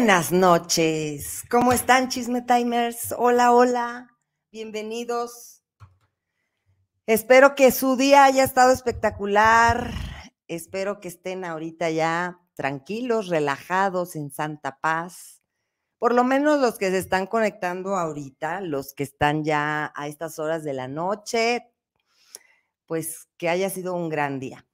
Buenas noches. ¿Cómo están, Chisme Timers? Hola, hola. Bienvenidos. Espero que su día haya estado espectacular. Espero que estén ahorita ya tranquilos, relajados, en santa paz. Por lo menos los que se están conectando ahorita, los que están ya a estas horas de la noche, pues que haya sido un gran día.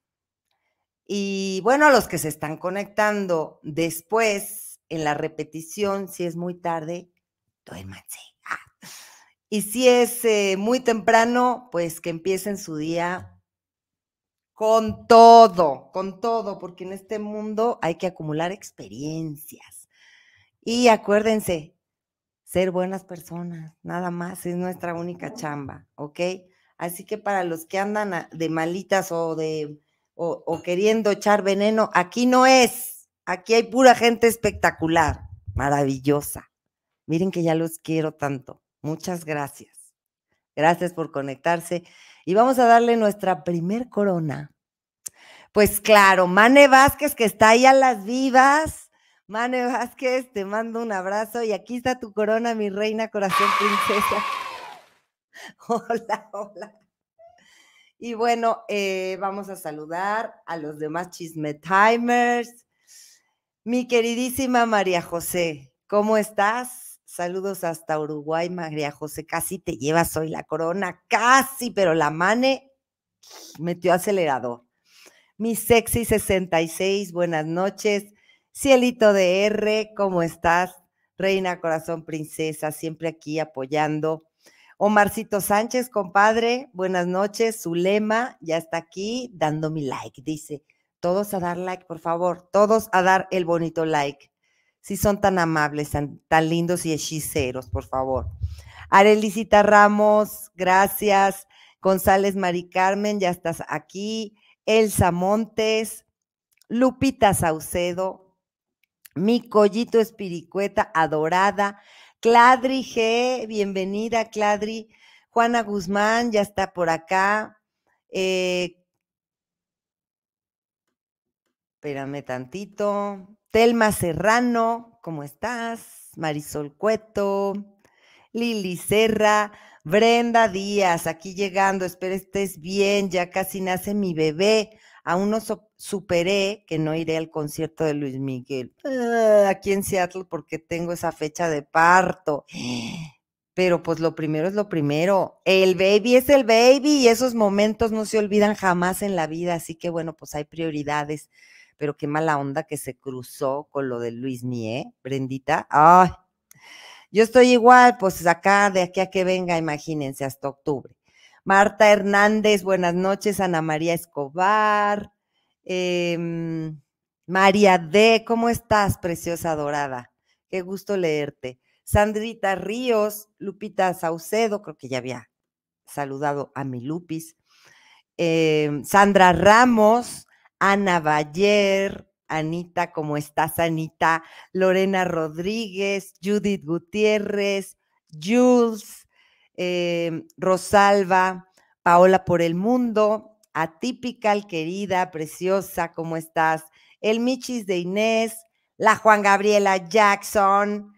Y bueno, los que se están conectando después, en la repetición, si es muy tarde, duérmanse. Ah. Y si es eh, muy temprano, pues que empiecen su día con todo, con todo, porque en este mundo hay que acumular experiencias. Y acuérdense, ser buenas personas, nada más, es nuestra única chamba, ¿ok? Así que para los que andan de malitas o de o queriendo echar veneno, aquí no es. Aquí hay pura gente espectacular, maravillosa. Miren que ya los quiero tanto. Muchas gracias. Gracias por conectarse. Y vamos a darle nuestra primer corona. Pues claro, Mane Vázquez, que está ahí a las vivas. Mane Vázquez, te mando un abrazo y aquí está tu corona, mi reina corazón princesa. Hola, hola. Y bueno, eh, vamos a saludar a los demás Chisme Timers. Mi queridísima María José, ¿cómo estás? Saludos hasta Uruguay, María José. Casi te llevas hoy la corona, casi, pero la mane metió acelerador. Mi sexy 66, buenas noches. Cielito de R, ¿cómo estás? Reina Corazón Princesa, siempre aquí apoyando. Omarcito Sánchez, compadre, buenas noches. lema ya está aquí dando mi like, dice. Todos a dar like, por favor. Todos a dar el bonito like. Si son tan amables, tan, tan lindos y hechiceros, por favor. Arelicita Ramos, gracias. González Mari Carmen, ya estás aquí. Elsa Montes, Lupita Saucedo, mi collito espiricueta adorada. Cladri G, bienvenida, Cladri. Juana Guzmán, ya está por acá. Eh, Espérame tantito. Telma Serrano, ¿cómo estás? Marisol Cueto, Lili Serra, Brenda Díaz, aquí llegando, espero estés bien, ya casi nace mi bebé. Aún no superé que no iré al concierto de Luis Miguel ah, aquí en Seattle porque tengo esa fecha de parto. Pero pues lo primero es lo primero. El baby es el baby y esos momentos no se olvidan jamás en la vida. Así que bueno, pues hay prioridades pero qué mala onda que se cruzó con lo de Luis Nie, Brendita. Ay, yo estoy igual, pues acá, de aquí a que venga, imagínense, hasta octubre. Marta Hernández, buenas noches, Ana María Escobar, em, María D, ¿cómo estás, preciosa dorada? Qué gusto leerte. Sandrita Ríos, Lupita Saucedo, creo que ya había saludado a mi Lupis. Em, Sandra Ramos, Ana Bayer, Anita, ¿cómo estás, Anita? Lorena Rodríguez, Judith Gutiérrez, Jules, eh, Rosalba, Paola por el Mundo, atípica, querida, preciosa, ¿cómo estás? El Michis de Inés, la Juan Gabriela Jackson.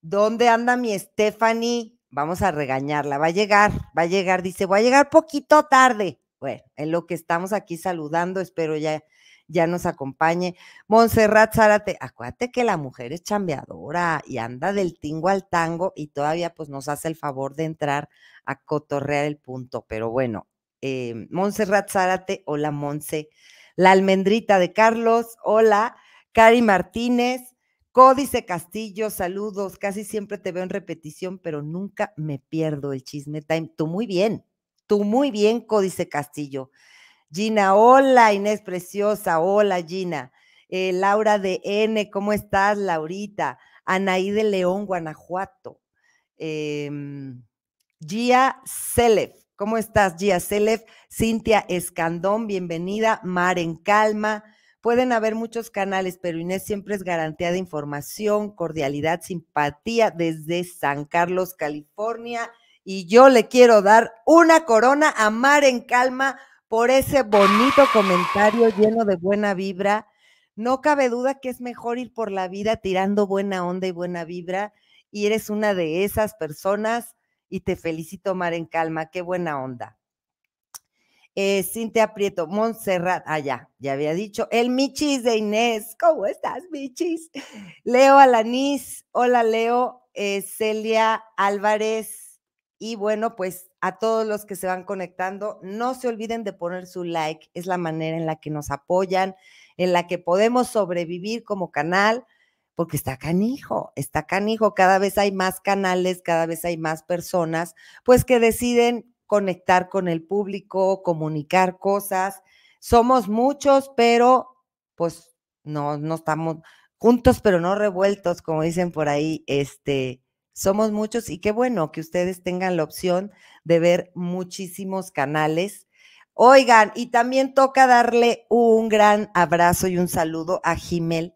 ¿Dónde anda mi Stephanie? Vamos a regañarla, va a llegar, va a llegar, dice, va a llegar poquito tarde. Bueno, en lo que estamos aquí saludando, espero ya, ya nos acompañe. Monserrat Zárate, acuérdate que la mujer es chambeadora y anda del tingo al tango y todavía pues nos hace el favor de entrar a cotorrear el punto. Pero bueno, eh, Monserrat Zárate, hola Monse. La almendrita de Carlos, hola. Cari Martínez, Códice Castillo, saludos. Casi siempre te veo en repetición, pero nunca me pierdo el chisme time. Tú muy bien, muy bien, Códice Castillo. Gina, hola, Inés Preciosa, hola, Gina. Eh, Laura de N, ¿cómo estás, Laurita? Anaí de León, Guanajuato. Em, Gia Celef, ¿cómo estás, Gia Celef? Cintia Escandón, bienvenida. Mar en Calma. Pueden haber muchos canales, pero Inés siempre es garantía de información, cordialidad, simpatía desde San Carlos, California y yo le quiero dar una corona a Mar en Calma por ese bonito comentario lleno de buena vibra. No cabe duda que es mejor ir por la vida tirando buena onda y buena vibra y eres una de esas personas y te felicito Mar en Calma, qué buena onda. Sin eh, Cintia Prieto, Montserrat, allá, ah, ya había dicho, el Michis de Inés, ¿cómo estás, Michis? Leo Alanís, hola Leo, eh, Celia Álvarez, y bueno, pues a todos los que se van conectando, no se olviden de poner su like. Es la manera en la que nos apoyan, en la que podemos sobrevivir como canal, porque está canijo, está canijo. Cada vez hay más canales, cada vez hay más personas, pues que deciden conectar con el público, comunicar cosas. Somos muchos, pero pues no, no estamos juntos, pero no revueltos, como dicen por ahí, este somos muchos y qué bueno que ustedes tengan la opción de ver muchísimos canales. Oigan, y también toca darle un gran abrazo y un saludo a Jimel.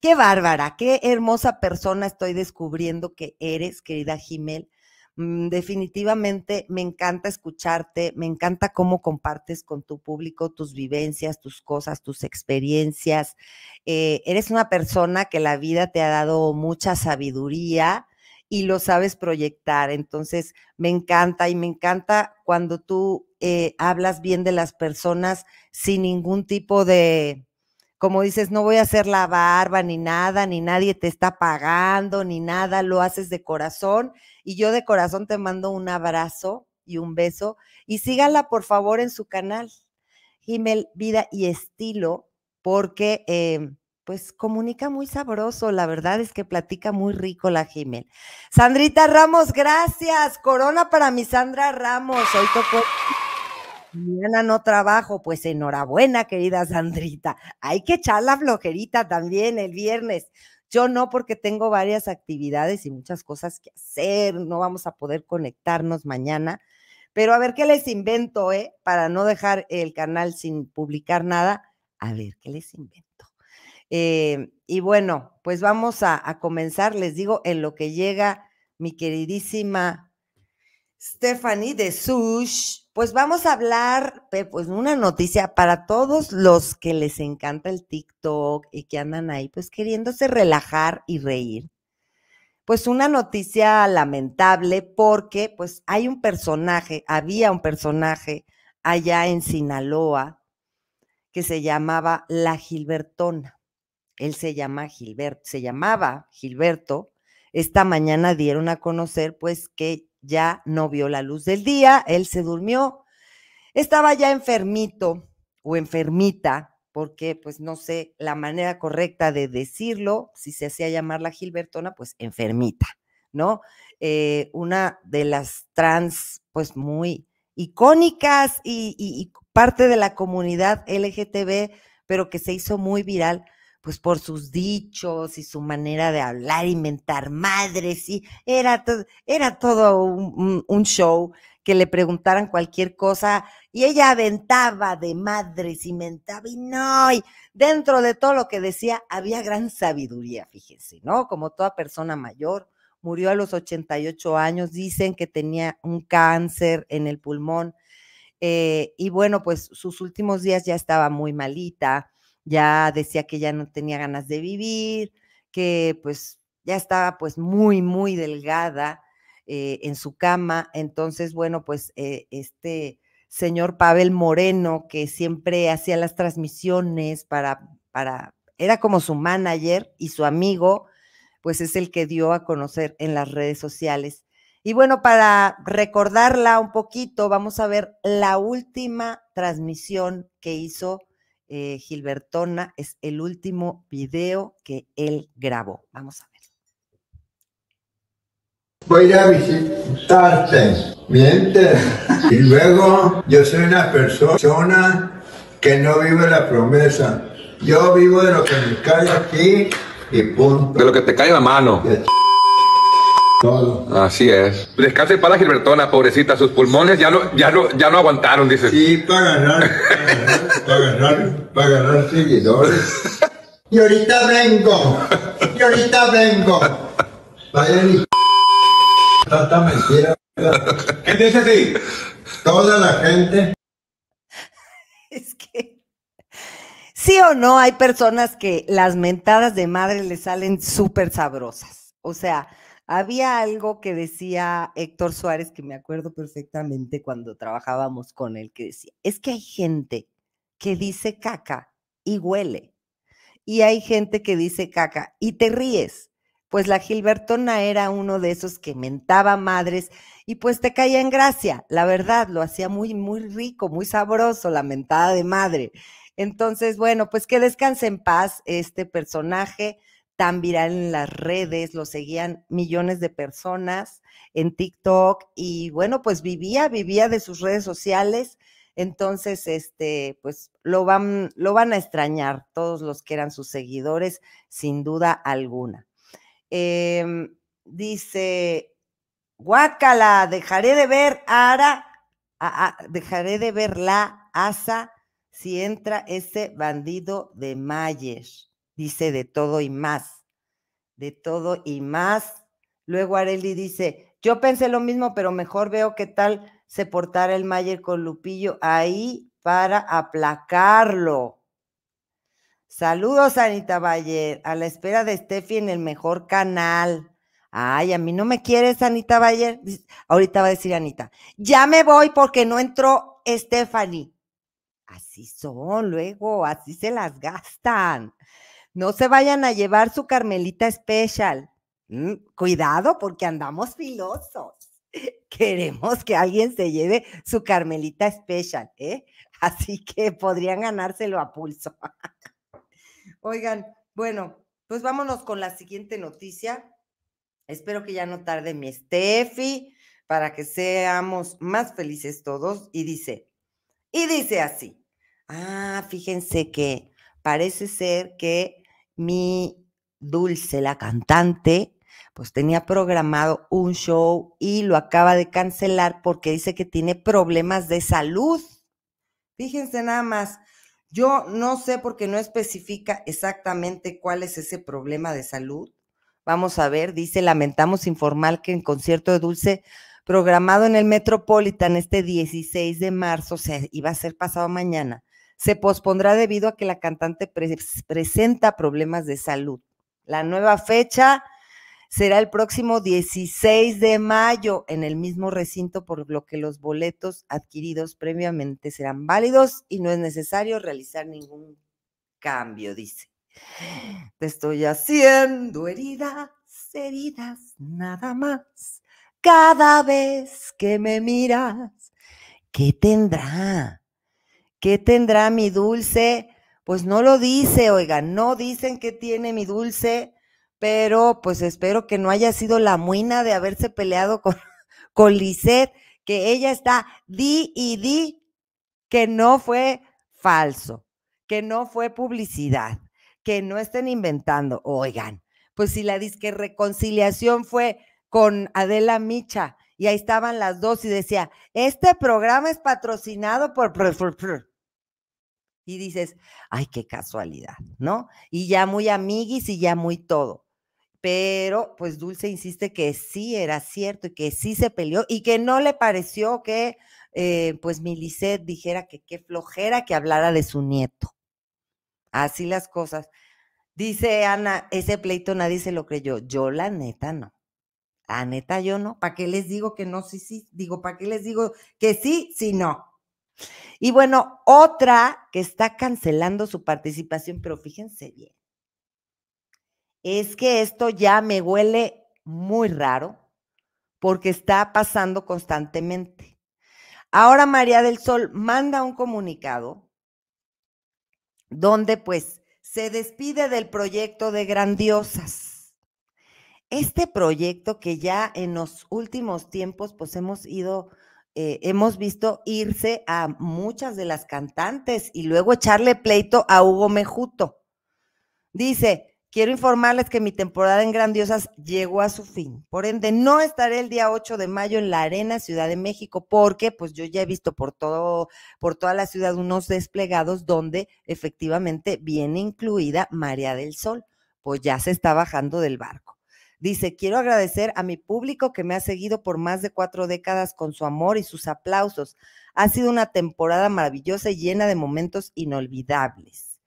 Qué bárbara, qué hermosa persona estoy descubriendo que eres, querida Jimel. Mm, definitivamente me encanta escucharte, me encanta cómo compartes con tu público tus vivencias, tus cosas, tus experiencias. Eh, eres una persona que la vida te ha dado mucha sabiduría y lo sabes proyectar. Entonces, me encanta y me encanta cuando tú eh, hablas bien de las personas sin ningún tipo de, como dices, no voy a hacer la barba ni nada, ni nadie te está pagando, ni nada, lo haces de corazón. Y yo de corazón te mando un abrazo y un beso. Y sígala por favor, en su canal, Gimel Vida y Estilo, porque em, pues comunica muy sabroso, la verdad es que platica muy rico la Gimel. Sandrita Ramos, gracias. Corona para mi Sandra Ramos. Hoy tocó mañana no trabajo, pues enhorabuena, querida Sandrita. Hay que echar la flojerita también el viernes. Yo no, porque tengo varias actividades y muchas cosas que hacer. No vamos a poder conectarnos mañana. Pero a ver qué les invento, ¿eh? Para no dejar el canal sin publicar nada. A ver qué les invento. Eh, y bueno, pues vamos a, comenzar, les digo, en lo que llega mi queridísima Stephanie de Sush. Pues vamos a hablar, pues una noticia para todos los que les encanta el TikTok y que andan ahí, pues queriéndose relajar y reír. Pues una noticia lamentable porque pues hay un personaje, había un personaje allá en Sinaloa que se llamaba La Gilbertona él se se llamaba Gilberto, esta mañana dieron a conocer pues que ya no vio la luz del día, él se durmió, estaba ya enfermito o enfermita, porque pues no sé la manera correcta de decirlo, si se hacía llamar la Gilbertona, pues enfermita, ¿no? Eh, una de las trans pues muy icónicas y, y parte de la comunidad LGTB, pero que se hizo muy viral pues por sus dichos y su manera de hablar, inventar madres, y era, era todo un, show que le preguntaran cualquier cosa y ella aventaba de madres, inventaba y no, y dentro de todo lo que decía había gran sabiduría, fíjense, ¿no? Como toda persona mayor, murió a los 88 años, dicen que tenía un cáncer en el pulmón eh, y bueno, pues sus últimos días ya estaba muy malita ya decía que ya no tenía ganas de vivir, que pues ya estaba pues muy, muy delgada eh, en su cama. Entonces, bueno, pues eh, este señor Pavel Moreno, que siempre hacía las transmisiones para, para, era como su manager y su amigo, pues es el que dio a conocer en las redes sociales. Y bueno, para recordarla un poquito, vamos a ver la última transmisión que hizo eh, Gilbertona, es el último video que él grabó. Vamos a ver. Voy a visitarte, miente. Y luego yo soy una persona que no vive la promesa. Yo vivo de lo que me cae aquí y punto. De lo que te cae la mano. Todo. Así es. Descanse para Gilbertona, pobrecita, sus pulmones ya no, ya no, ya no aguantaron, dice. Sí, para ganar, para ganar, para ganar, seguidores. Y ahorita vengo, y ahorita vengo. Vaya ni tanta mentira. ¿Qué dice así? Toda la gente. Es que. Sí o no, hay personas que las mentadas de madre le salen súper sabrosas. O sea, había algo que decía Héctor Suárez, que me acuerdo perfectamente cuando trabajábamos con él, que decía, es que hay gente que dice caca y huele, y hay gente que dice caca y te ríes. Pues la Gilbertona era uno de esos que mentaba madres y pues te caía en gracia. La verdad, lo hacía muy, muy rico, muy sabroso, la mentada de madre. Entonces, bueno, pues que descanse en paz este personaje tan viral en las redes, lo seguían millones de personas en TikTok y bueno, pues vivía, vivía de sus redes sociales. Entonces, este, pues lo van, lo van a extrañar todos los que eran sus seguidores, sin duda alguna. Em, dice, guácala, dejaré de ver a dejaré de ver la asa si entra ese bandido de Mayer dice de todo y más, de todo y más. Luego Areli dice, yo pensé lo mismo, pero mejor veo qué tal se portara el Mayer con Lupillo ahí para aplacarlo. Saludos, Anita Bayer, a la espera de Steffi en el mejor canal. Ay, a mí no me quieres, Anita Bayer. Ahorita va a decir Anita, ya me voy porque no entró Stephanie. Así son, luego, así se las gastan no se vayan a llevar su Carmelita Special. Mm, cuidado porque andamos filosos. Queremos que alguien se lleve su Carmelita Special, ¿eh? Así que podrían ganárselo a pulso. Oigan, bueno, pues vámonos con la siguiente noticia. Espero que ya no tarde mi Steffi para que seamos más felices todos. Y dice, y dice así. Ah, fíjense que parece ser que mi Dulce, la cantante, pues tenía programado un show y lo acaba de cancelar porque dice que tiene problemas de salud. Fíjense nada más, yo no sé porque no especifica exactamente cuál es ese problema de salud. Vamos a ver, dice, lamentamos informar que en concierto de Dulce programado en el Metropolitan este 16 de marzo, o sea, iba a ser pasado mañana, se pospondrá debido a que la cantante presenta problemas de salud. La nueva fecha será el próximo 16 de mayo en el mismo recinto, por lo que los boletos adquiridos previamente serán válidos y no es necesario realizar ningún cambio, dice. Te estoy haciendo heridas, heridas, nada más. Cada vez que me miras, ¿qué tendrá? ¿Qué tendrá mi dulce? Pues no lo dice, oigan, no dicen que tiene mi dulce, pero pues espero que no haya sido la muina de haberse peleado con, con Lisette, que ella está di y di que no fue falso, que no fue publicidad, que no estén inventando. Oigan, pues si la disque reconciliación fue con Adela Micha y ahí estaban las dos y decía, este programa es patrocinado por y dices, ay, qué casualidad, ¿no? Y ya muy amiguis y ya muy todo. Pero pues Dulce insiste que sí era cierto y que sí se peleó y que no le pareció que eh, pues Milicet dijera que qué flojera que hablara de su nieto. Así las cosas. Dice Ana, ese pleito nadie se lo creyó. Yo la neta no. La neta yo no. ¿Para qué les digo que no? Sí, sí. Digo, ¿para qué les digo que sí, si sí, no? Y bueno, otra que está cancelando su participación, pero fíjense bien, es que esto ya me huele muy raro porque está pasando constantemente. Ahora María del Sol manda un comunicado donde pues se despide del proyecto de grandiosas. Este proyecto que ya en los últimos tiempos pues hemos ido eh, hemos visto irse a muchas de las cantantes y luego echarle pleito a Hugo Mejuto. Dice, quiero informarles que mi temporada en Grandiosas llegó a su fin. Por ende, no estaré el día 8 de mayo en la Arena Ciudad de México porque pues yo ya he visto por, todo, por toda la ciudad unos desplegados donde efectivamente viene incluida María del Sol. Pues ya se está bajando del barco. Dice, quiero agradecer a mi público que me ha seguido por más de cuatro décadas con su amor y sus aplausos. Ha sido una temporada maravillosa y llena de momentos inolvidables.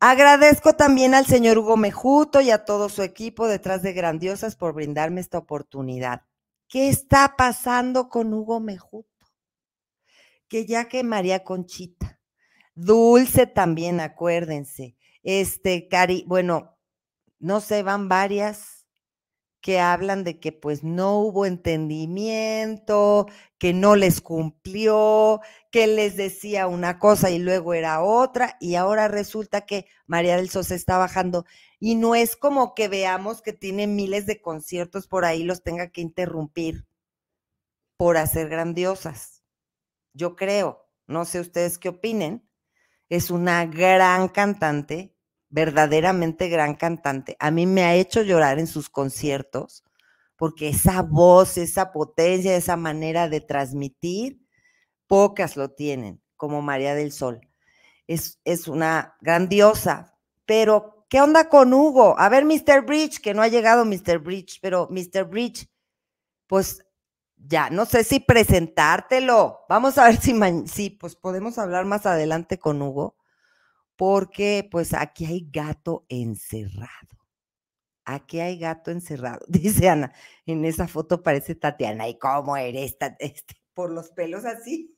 Agradezco también al señor Hugo Mejuto y a todo su equipo detrás de Grandiosas por brindarme esta oportunidad. ¿Qué está pasando con Hugo Mejuto? Que ya que María Conchita, Dulce también, acuérdense, este, Cari, bueno, no sé, van varias que hablan de que pues no hubo entendimiento, que no les cumplió, que les decía una cosa y luego era otra, y ahora resulta que María del Sosa está bajando. Y no es como que veamos que tiene miles de conciertos por ahí, los tenga que interrumpir por hacer grandiosas. Yo creo, no sé ustedes qué opinen, es una gran cantante, verdaderamente gran cantante. A mí me ha hecho llorar en sus conciertos, porque esa voz, esa potencia, esa manera de transmitir, pocas lo tienen, como María del Sol. Es, es una grandiosa, pero ¿qué onda con Hugo? A ver, Mr. Bridge, que no ha llegado Mr. Bridge, pero Mr. Bridge, pues ya, no sé si presentártelo. Vamos a ver si, si pues podemos hablar más adelante con Hugo porque pues aquí hay gato encerrado. Aquí hay gato encerrado, dice Ana. En esa foto parece Tatiana. ¿Y cómo eres, este, por los pelos así?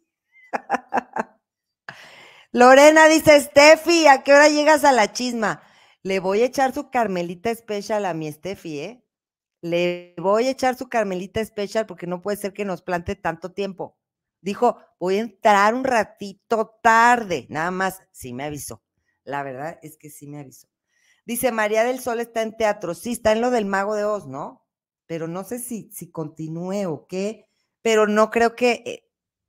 Lorena dice, Steffi, ¿a qué hora llegas a la chisma? Le voy a echar su Carmelita especial a mi Steffi, ¿eh? Le voy a echar su Carmelita especial, porque no puede ser que nos plante tanto tiempo. Dijo, voy a entrar un ratito tarde, nada más, sí me avisó. La verdad es que sí me avisó. Dice, María del Sol está en teatro. Sí, está en lo del Mago de Oz, ¿no? Pero no sé si, si continúe o qué. Pero no creo que eh,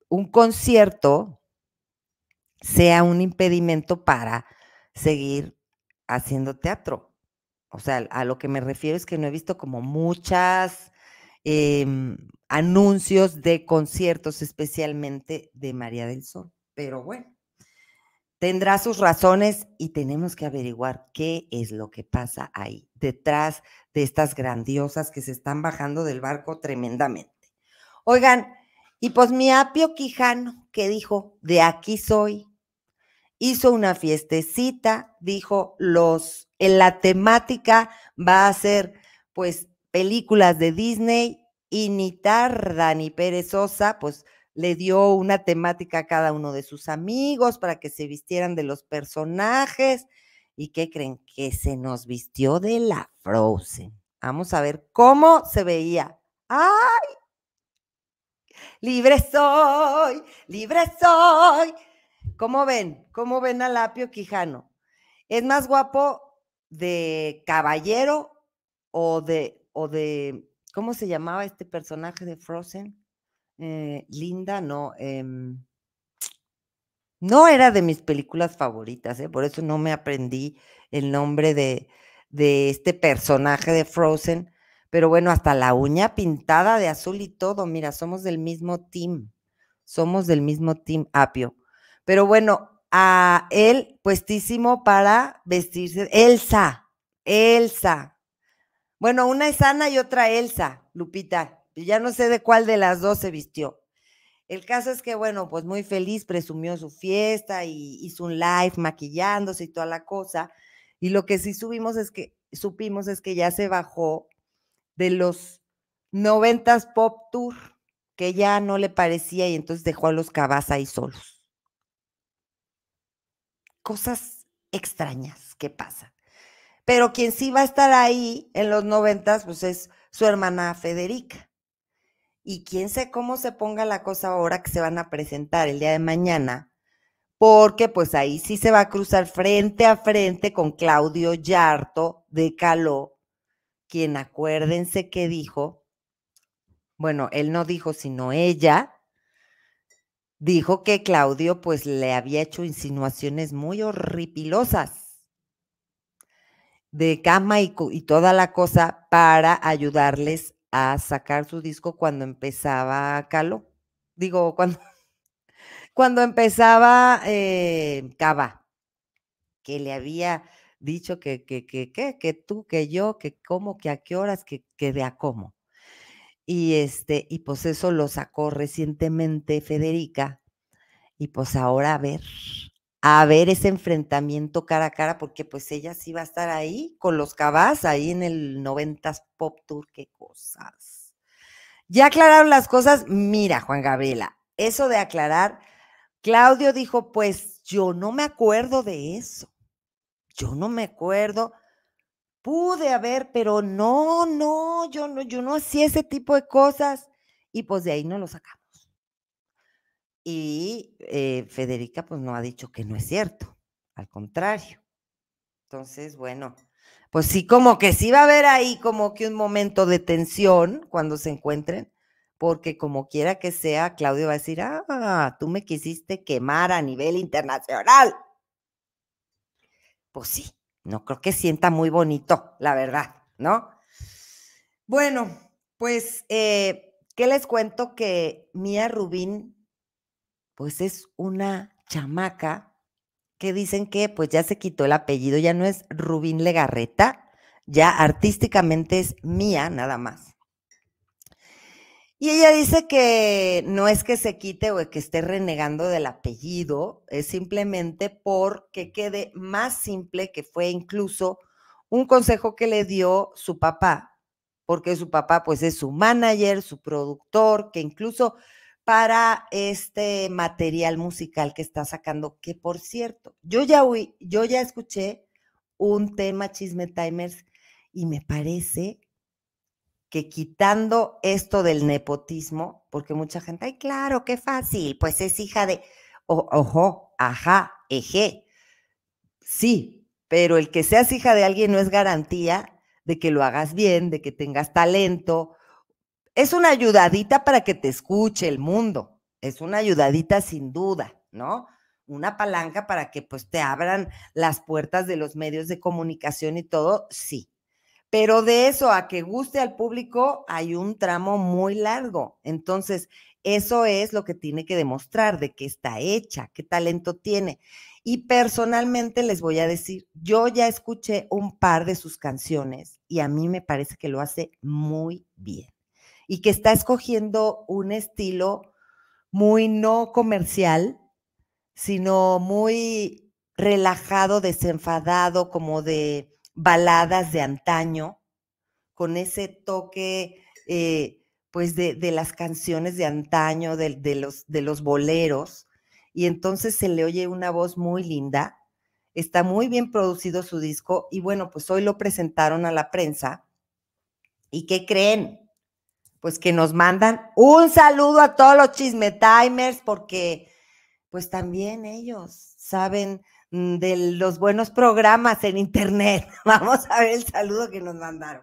un concierto sea un impedimento para seguir haciendo teatro. O sea, a lo que me refiero es que no he visto como muchas em, anuncios de conciertos, especialmente de María del Sol. Pero bueno, tendrá sus razones y tenemos que averiguar qué es lo que pasa ahí, detrás de estas grandiosas que se están bajando del barco tremendamente. Oigan, y pues mi apio Quijano, que dijo, de aquí soy, hizo una fiestecita, dijo, los, en la temática va a ser pues películas de Disney y ni tarda ni perezosa, pues le dio una temática a cada uno de sus amigos para que se vistieran de los personajes. ¿Y qué creen? Que se nos vistió de la Frozen. Vamos a ver cómo se veía. ¡Ay! Libre soy, libre soy. ¿Cómo ven? ¿Cómo ven a Lapio Quijano? ¿Es más guapo de caballero o de, o de, ¿cómo se llamaba este personaje de Frozen? Eh, linda, no. Em, no era de mis películas favoritas, ¿eh? por eso no me aprendí el nombre de, de, este personaje de Frozen. Pero bueno, hasta la uña pintada de azul y todo. Mira, somos del mismo team. Somos del mismo team, Apio. Pero bueno, a él puestísimo para vestirse. Elsa, Elsa. Bueno, una es Ana y otra Elsa, Lupita ya no sé de cuál de las dos se vistió. El caso es que, bueno, pues muy feliz, presumió su fiesta y hizo un live maquillándose y toda la cosa. Y lo que sí subimos es que, supimos es que ya se bajó de los noventas Pop Tour, que ya no le parecía y entonces dejó a los cabas ahí solos. Cosas extrañas que pasan. Pero quien sí va a estar ahí en los noventas pues es su hermana Federica y quién sé cómo se ponga la cosa ahora que se van a presentar el día de mañana, porque pues ahí sí se va a cruzar frente a frente con Claudio Yarto de Caló, quien acuérdense que dijo, bueno, él no dijo sino ella, dijo que Claudio pues le había hecho insinuaciones muy horripilosas de cama y, y, toda la cosa para ayudarles a sacar su disco cuando empezaba Calo, digo, cuando, cuando empezaba eh, Cava, que le había dicho que, que, que, tú, que yo, que cómo, que a qué horas, que, que de a cómo. Y este, y pues eso lo sacó recientemente Federica, y pues ahora a ver, a ver ese enfrentamiento cara a cara, porque pues ella sí va a estar ahí con los cabas, ahí en el 90 Pop Tour, qué cosas. Ya aclararon las cosas, mira Juan Gabriela, eso de aclarar, Claudio dijo, pues yo no me acuerdo de eso, yo no me acuerdo, pude haber, pero no, no, yo no, yo no hacía ese tipo de cosas y pues de ahí no lo sacamos. Y eh, Federica pues no ha dicho que no es cierto, al contrario. Entonces, bueno, pues sí, como que sí va a haber ahí como que un momento de tensión cuando se encuentren, porque como quiera que sea, Claudio va a decir, ah, tú me quisiste quemar a nivel internacional. Pues sí, no creo que sienta muy bonito, la verdad, ¿no? Bueno, pues, eh, ¿qué les cuento? Que Mía Rubín pues es una chamaca que dicen que pues ya se quitó el apellido, ya no es Rubín Legarreta, ya artísticamente es mía nada más. Y ella dice que no es que se quite o que esté renegando del apellido, es simplemente porque quede más simple, que fue incluso un consejo que le dio su papá, porque su papá pues es su manager, su productor, que incluso para este material musical que está sacando, que por cierto, yo ya escuché un tema Chisme Timers y me parece que quitando esto del nepotismo, porque mucha gente, ay, claro, qué fácil, pues es hija de, ojo, ajá, eje. Sí, pero el que seas hija de alguien no es garantía de que lo hagas bien, de que tengas talento, es una ayudadita para que te escuche el mundo, es una ayudadita sin duda, ¿no? Una palanca para que pues te abran las puertas de los medios de comunicación y todo, sí. Pero de eso a que guste al público hay un tramo muy largo. Entonces, eso es lo que tiene que demostrar de que está hecha, qué talento tiene. Y personalmente les voy a decir, yo ya escuché un par de sus canciones y a mí me parece que lo hace muy bien y que está escogiendo un estilo muy no comercial, sino muy relajado, desenfadado, como de baladas de antaño, con ese toque eh, pues de, las canciones de antaño, de, los, de los boleros, y entonces se le oye una voz muy linda, está muy bien producido su disco, y bueno, pues hoy lo presentaron a la prensa, ¿y qué creen? pues que nos mandan un saludo a todos los chismetimers, porque pues también ellos saben mm, de los buenos programas en internet. Vamos a ver el saludo que nos mandaron.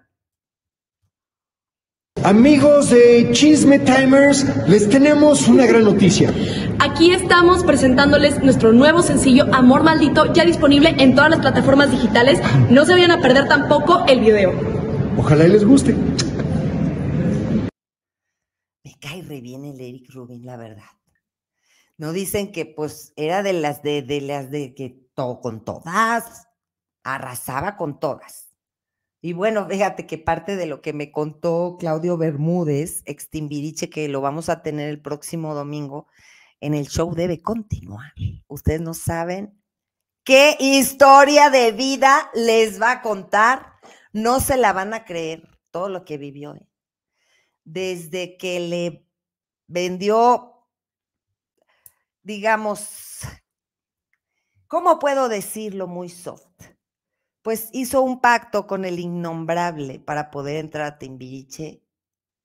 Amigos de Chisme Timers, les tenemos una gran noticia. Aquí estamos presentándoles nuestro nuevo sencillo Amor Maldito, ya disponible en todas las plataformas digitales. No se vayan a perder tampoco el video. Ojalá les guste. Ay, reviene el Eric Rubin, la verdad. No dicen que pues era de las de, de las de que todo con todas, arrasaba con todas. Y bueno, fíjate que parte de lo que me contó Claudio Bermúdez, ex que lo vamos a tener el próximo domingo en el show, debe continuar. Ustedes no saben qué historia de vida les va a contar. No se la van a creer todo lo que vivió desde que le vendió, digamos, ¿cómo puedo decirlo muy soft? Pues hizo un pacto con el innombrable para poder entrar a Timbiriche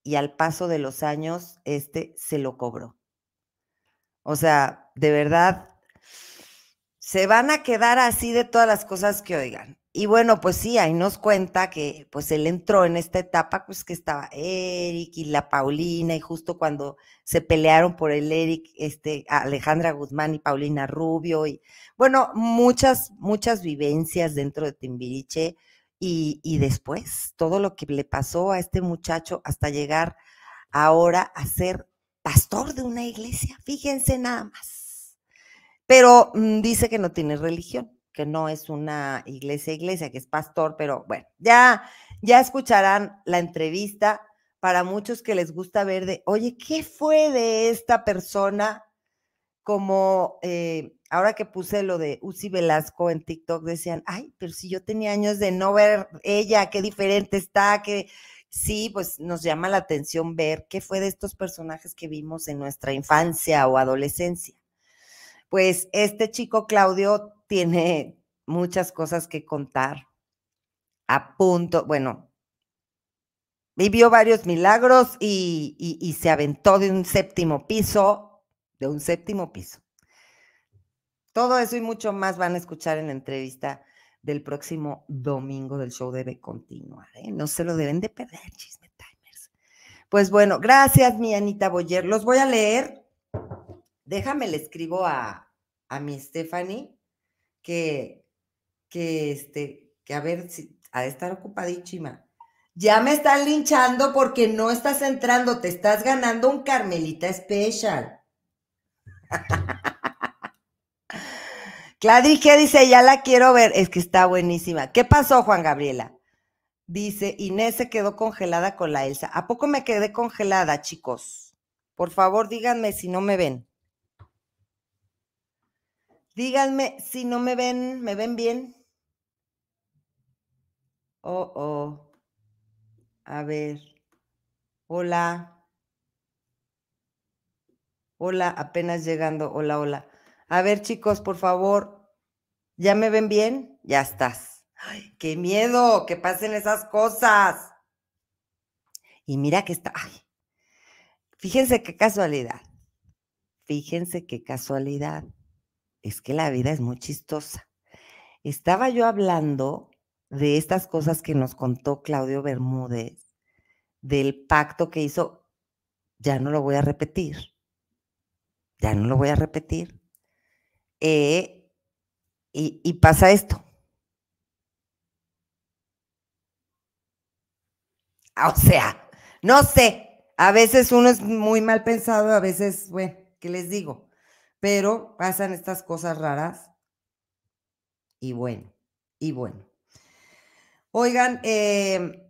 y al paso de los años, este se lo cobró. O sea, de verdad, se van a quedar así de todas las cosas que oigan. Y bueno, pues sí, ahí nos cuenta que pues él entró en esta etapa, pues que estaba Eric y la Paulina, y justo cuando se pelearon por el Eric, este, Alejandra Guzmán y Paulina Rubio, y bueno, muchas, muchas vivencias dentro de Timbiriche, y, después todo lo que le pasó a este muchacho hasta llegar ahora a ser pastor de una iglesia, fíjense nada más. Pero mm, dice que no tiene religión que no es una iglesia iglesia, que es pastor, pero bueno, ya, ya escucharán la entrevista para muchos que les gusta ver de, oye, ¿qué fue de esta persona? Como eh, ahora que puse lo de Uzi Velasco en TikTok, decían, ay, pero si yo tenía años de no ver ella, qué diferente está, que sí, pues nos llama la atención ver qué fue de estos personajes que vimos en nuestra infancia o adolescencia. Pues este chico Claudio tiene muchas cosas que contar. A punto, bueno, vivió varios milagros y, se aventó de un séptimo piso, de un séptimo piso. Todo eso y mucho más van a escuchar en la entrevista del próximo domingo del show debe continuar. ¿eh? No se lo deben de perder, chisme timers. Pues bueno, gracias, mi Anita Boyer. Los voy a leer. Déjame, le escribo a, a mi Stephanie que, que, este, que a ver, si, a estar ocupadísima. Ya me están linchando porque no estás entrando, te estás ganando un Carmelita Special. Clady qué dice, ya la quiero ver, es que está buenísima. ¿Qué pasó, Juan Gabriela? Dice, Inés se quedó congelada con la Elsa. ¿A poco me quedé congelada, chicos? Por favor, díganme si no me ven. Díganme si no me ven, ¿me ven bien? Oh, oh. A ver. Hola. Hola, apenas llegando. Hola, hola. A ver, chicos, por favor. ¿Ya me ven bien? Ya estás. Ay, qué miedo que pasen esas cosas. Y mira que está. Ay. Fíjense qué casualidad. Fíjense qué casualidad es que la vida es muy chistosa. Estaba yo hablando de estas cosas que nos contó Claudio Bermúdez, del pacto que hizo, ya no lo voy a repetir, ya no lo voy a repetir. Eh, y, y pasa esto. O sea, no sé, a veces uno es muy mal pensado, a veces, bueno, ¿qué les digo? Pero pasan estas cosas raras. Y bueno, y bueno. Oigan, em,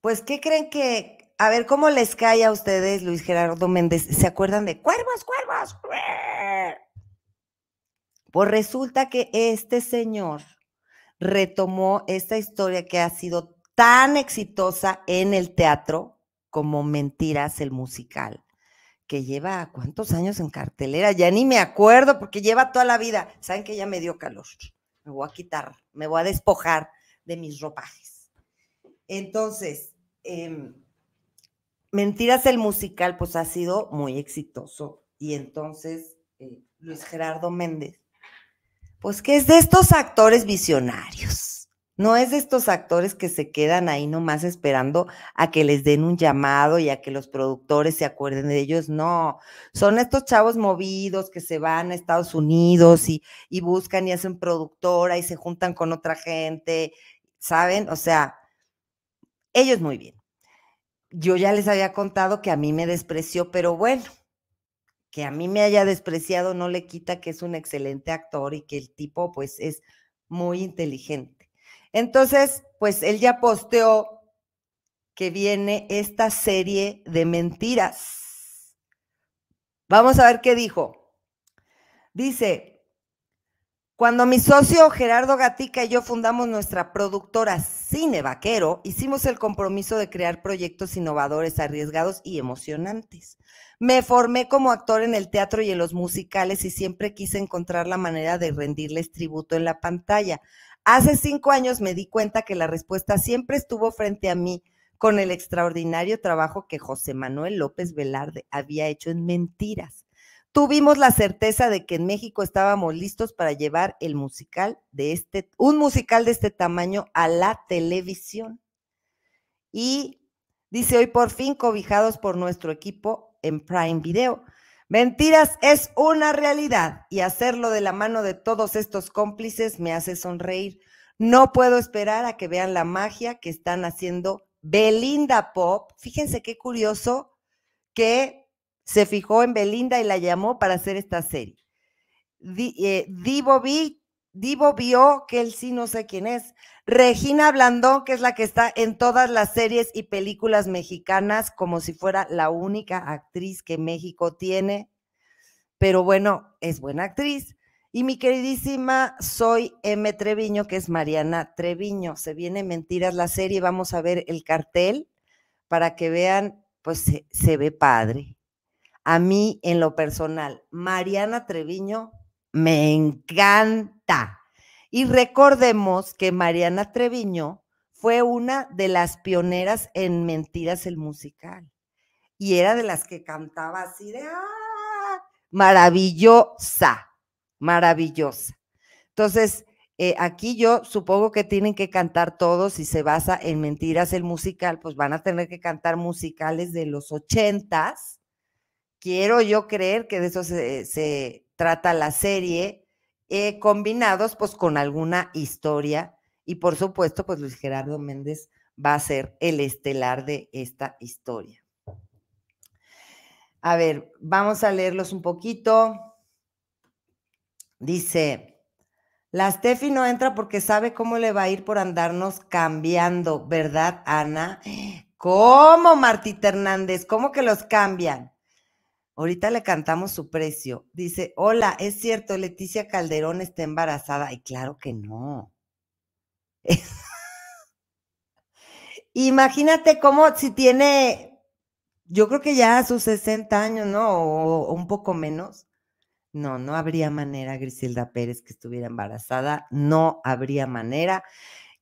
pues, ¿qué creen que... A ver, ¿cómo les cae a ustedes, Luis Gerardo Méndez? ¿Se acuerdan de cuervos, cuervos? Pues resulta que este señor retomó esta historia que ha sido tan exitosa en el teatro como Mentiras el musical que lleva cuántos años en cartelera, ya ni me acuerdo porque lleva toda la vida. Saben que ya me dio calor. Me voy a quitar, me voy a despojar de mis ropajes. Entonces, em, Mentiras el musical, pues ha sido muy exitoso. Y entonces, eh, Luis Gerardo Méndez, pues que es de estos actores visionarios no es de estos actores que se quedan ahí nomás esperando a que les den un llamado y a que los productores se acuerden de ellos. No, son estos chavos movidos que se van a Estados Unidos y, buscan y hacen productora y se juntan con otra gente, ¿saben? O sea, ellos muy bien. Yo ya les había contado que a mí me despreció, pero bueno, que a mí me haya despreciado no le quita que es un excelente actor y que el tipo pues es muy inteligente. Entonces, pues él ya posteó que viene esta serie de mentiras. Vamos a ver qué dijo. Dice, cuando mi socio Gerardo Gatica y yo fundamos nuestra productora Cine Vaquero, hicimos el compromiso de crear proyectos innovadores, arriesgados y emocionantes. Me formé como actor en el teatro y en los musicales y siempre quise encontrar la manera de rendirles tributo en la pantalla. Hace cinco años me di cuenta que la respuesta siempre estuvo frente a mí con el extraordinario trabajo que José Manuel López Velarde había hecho en mentiras. Tuvimos la certeza de que en México estábamos listos para llevar el musical de este, un musical de este tamaño a la televisión. Y dice hoy por fin cobijados por nuestro equipo en Prime Video. Mentiras es una realidad y hacerlo de la mano de todos estos cómplices me hace sonreír. No puedo esperar a que vean la magia que están haciendo Belinda Pop. Fíjense qué curioso que se fijó en Belinda y la llamó para hacer esta serie. Eh, Divo, vi, Divo vio que él sí no sé quién es, Regina Blandón, que es la que está en todas las series y películas mexicanas, como si fuera la única actriz que México tiene. Pero bueno, es buena actriz. Y mi queridísima Soy M. Treviño, que es Mariana Treviño. Se viene Mentiras la serie. Vamos a ver el cartel para que vean, pues se, se ve padre. A mí, en lo personal, Mariana Treviño me encanta. Y recordemos que Mariana Treviño fue una de las pioneras en Mentiras el musical. Y era de las que cantaba así de ¡ah! maravillosa, maravillosa. Entonces, eh, aquí yo supongo que tienen que cantar todos, si se basa en mentiras el musical, pues van a tener que cantar musicales de los ochentas. Quiero yo creer que de eso se trata la serie, eh, combinados pues con alguna historia. Y por supuesto, pues Luis Gerardo Méndez va a ser el estelar de esta historia. A ver, vamos a leerlos un poquito. Dice, la Steffi no entra porque sabe cómo le va a ir por andarnos cambiando, ¿verdad, Ana? ¿Cómo, Martita Hernández? ¿Cómo que los cambian? Ahorita le cantamos su precio. Dice, hola, es cierto, Leticia Calderón está embarazada. Y claro que no. Imagínate cómo si tiene, yo creo que ya a sus 60 años, ¿no? o un poco menos. No, no habría manera, Griselda Pérez, que estuviera embarazada. No habría manera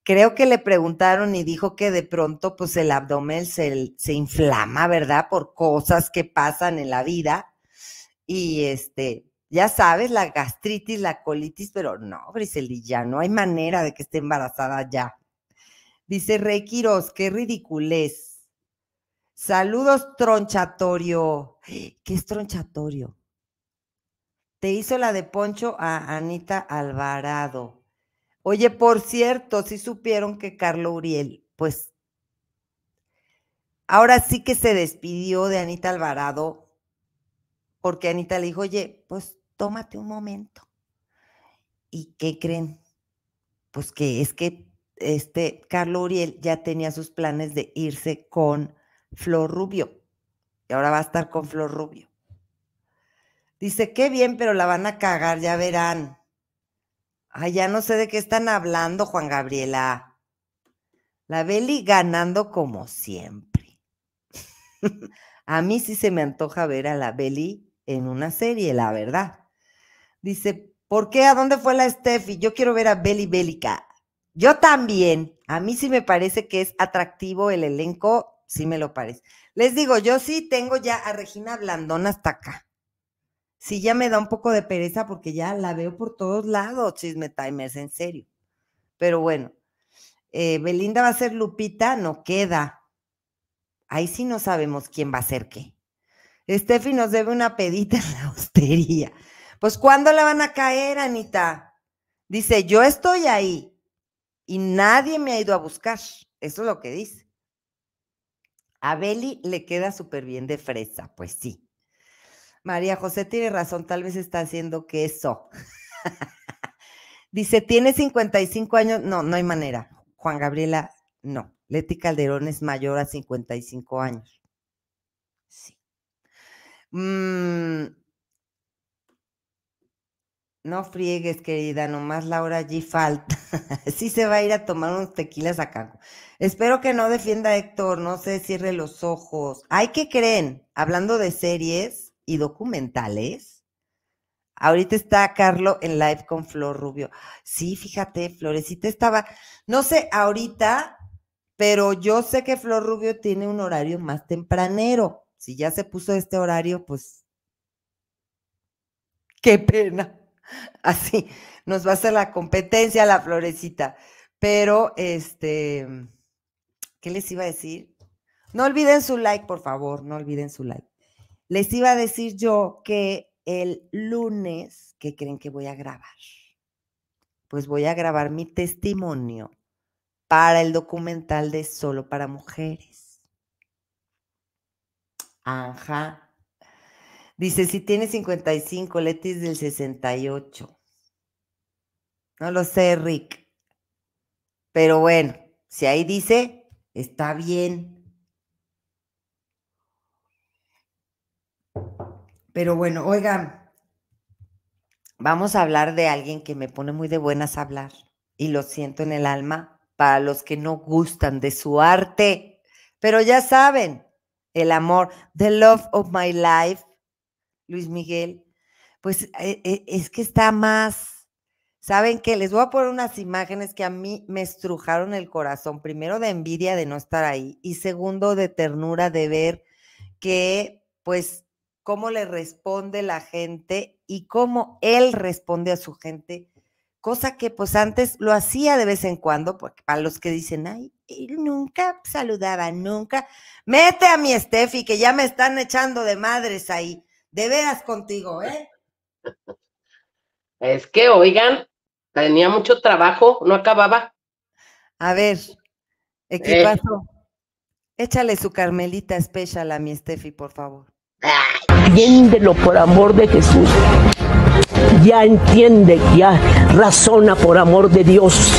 creo que le preguntaron y dijo que de pronto pues el abdomen se, se, inflama, ¿verdad? Por cosas que pasan en la vida. Y este, ya sabes, la gastritis, la colitis, pero no, ya no hay manera de que esté embarazada ya. Dice Rey Quiroz, qué ridiculez. Saludos, tronchatorio. ¿Qué es tronchatorio? Te hizo la de Poncho a Anita Alvarado. Oye, por cierto, si supieron que Carlo Uriel, pues, ahora sí que se despidió de Anita Alvarado, porque Anita le dijo, oye, pues tómate un momento. ¿Y qué creen? Pues que es que este Carlo Uriel ya tenía sus planes de irse con Flor Rubio. Y ahora va a estar con Flor Rubio. Dice, qué bien, pero la van a cagar, ya verán. Ay, ah, ya no sé de qué están hablando, Juan Gabriela. Ah. La Beli ganando como siempre. a mí sí se me antoja ver a la Beli en una serie, la verdad. Dice, ¿por qué? ¿A dónde fue la Steffi? Yo quiero ver a Beli Bélica. Yo también. A mí sí me parece que es atractivo el elenco, sí me lo parece. Les digo, yo sí tengo ya a Regina Blandón hasta acá sí ya me da un poco de pereza porque ya la veo por todos lados, chisme timers, en serio. Pero bueno, eh, Belinda va a ser Lupita, no queda. Ahí sí no sabemos quién va a ser qué. Steffi nos debe una pedita en la hostería. Pues ¿cuándo la van a caer, Anita? Dice, yo estoy ahí y nadie me ha ido a buscar. Eso es lo que dice. A Beli le queda súper bien de fresa, pues sí. María José tiene razón, tal vez está haciendo queso. Dice, tiene 55 años. No, no hay manera. Juan Gabriela, no. Leti Calderón es mayor a 55 años. Sí. Mm. No friegues, querida, nomás Laura allí falta. sí se va a ir a tomar unos tequilas a cargo. Espero que no defienda a Héctor, no se cierre los ojos. Ay, ¿qué creen? Hablando de series, y documentales. Ahorita está Carlo en live con Flor Rubio. Sí, fíjate, Florecita estaba, no sé ahorita, pero yo sé que Flor Rubio tiene un horario más tempranero. Si ya se puso este horario, pues qué pena. Así nos va a hacer la competencia la florecita. Pero, este, ¿qué les iba a decir? No olviden su like, por favor, no olviden su like. Les iba a decir yo que el lunes, ¿qué creen que voy a grabar? Pues voy a grabar mi testimonio para el documental de Solo para Mujeres. Ajá. Dice, si tiene 55, Leti es del 68. No lo sé, Rick. Pero bueno, si ahí dice, está bien. Pero bueno, oigan, vamos a hablar de alguien que me pone muy de buenas hablar y lo siento en el alma para los que no gustan de su arte. Pero ya saben, el amor, the love of my life, Luis Miguel, pues eh, eh, es que está más, ¿saben qué? Les voy a poner unas imágenes que a mí me estrujaron el corazón, primero de envidia de no estar ahí y segundo de ternura de ver que pues cómo le responde la gente y cómo él responde a su gente, cosa que pues antes lo hacía de vez en cuando, porque para los que dicen, ay, él nunca saludaba, nunca, mete a mi Steffi, que ya me están echando de madres ahí, de veras contigo, ¿eh? Es que, oigan, tenía mucho trabajo, no acababa. A ver, equipazo, eh, eh. échale su Carmelita especial a mi Steffi, por favor. Ah entiéndelo por amor de Jesús. Ya entiende, ya razona por amor de Dios.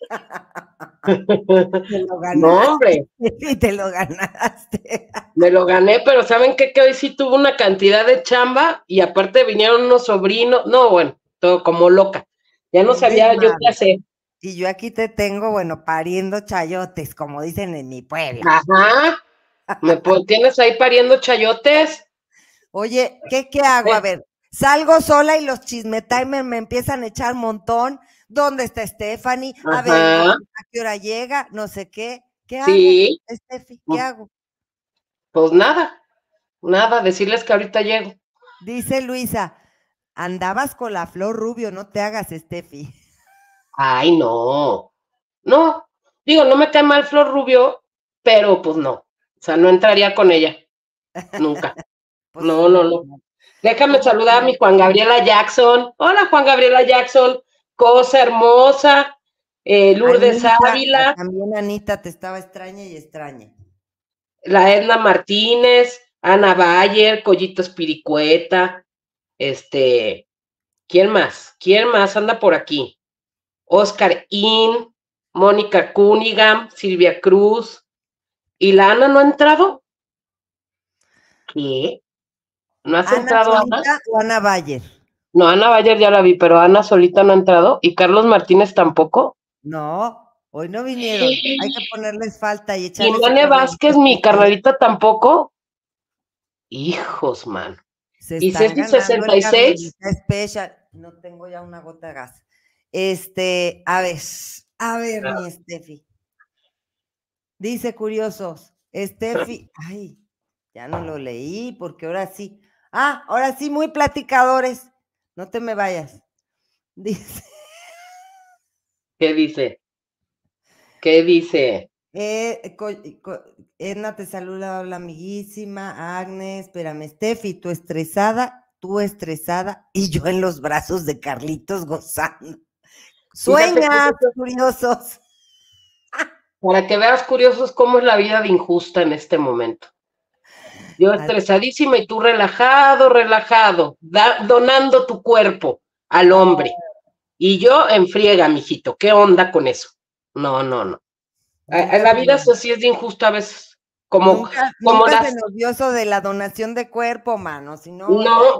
Te lo No, hombre. Te lo ganaste. Me lo gané, pero ¿saben qué? Que hoy sí tuvo una cantidad de chamba y aparte vinieron unos sobrinos. No, bueno, todo como loca. Ya no sabía yo qué hacer. Y yo aquí te tengo, bueno, pariendo chayotes, como dicen en mi pueblo. Ajá. Me tienes ahí pariendo chayotes. Oye, ¿qué, hago? A eh. ver, salgo sola y los chismetimers me empiezan a echar montón. ¿Dónde está Stephanie? A ver, ¿a qué hora llega? No sé qué. ¿Qué hago? ¿qué pues hago? Pues nada, nada, decirles que ahorita llego. Dice Luisa, andabas con la flor rubio, no te hagas, Steffi. Ay, no. No, digo, no me cae mal flor rubio, pero pues no. O sea, no entraría con ella. Nunca. Pues no, no, no. Déjame pues, saludar a mi Juan Gabriela Jackson. Hola, Juan Gabriela Jackson. Cosa hermosa. Eh, Lourdes Ávila. Pues, también Anita te estaba extraña y extraña. La Edna Martínez, Ana Bayer, Collito Espiricueta, este, ¿quién más? ¿Quién más anda por aquí? Oscar In, Mónica Cunningham, Silvia Cruz, ¿Y la Ana no ha entrado? ¿Qué? ¿No has Ana entrado Ana? O Ana Bayer? No, Ana Bayer ya la vi, pero Ana solita no ha entrado. ¿Y Carlos Martínez tampoco? No, hoy no vinieron. Hay que ponerles falta y echarles. ¿Y Vane Vázquez, mi carnalita, tampoco? Hijos, man. ¿Y Ceci 66? No tengo ya una gota de gas. Este, a ver, a ver, mi ah. Steffi. Dice curiosos, Steffi, ay, ya no lo leí porque ahora sí. Ah, ahora sí, muy platicadores. No te me vayas. Dice. ¿Qué dice? ¿Qué dice? Eh, Edna te saluda, hola amiguísima, Agnes, espérame, Steffi, tú estresada, tú estresada y yo en los brazos de Carlitos gozando. Sueñas, curiosos. Para que veas, curiosos, cómo es la vida de injusta en este momento. Yo estresadísima y tú relajado, relajado, donando tu cuerpo al hombre. Y yo en friega, mijito. ¿Qué onda con eso? No, no, no. La vida así es de injusta a veces. Como, como nunca nervioso de la donación de cuerpo, mano. sino... no,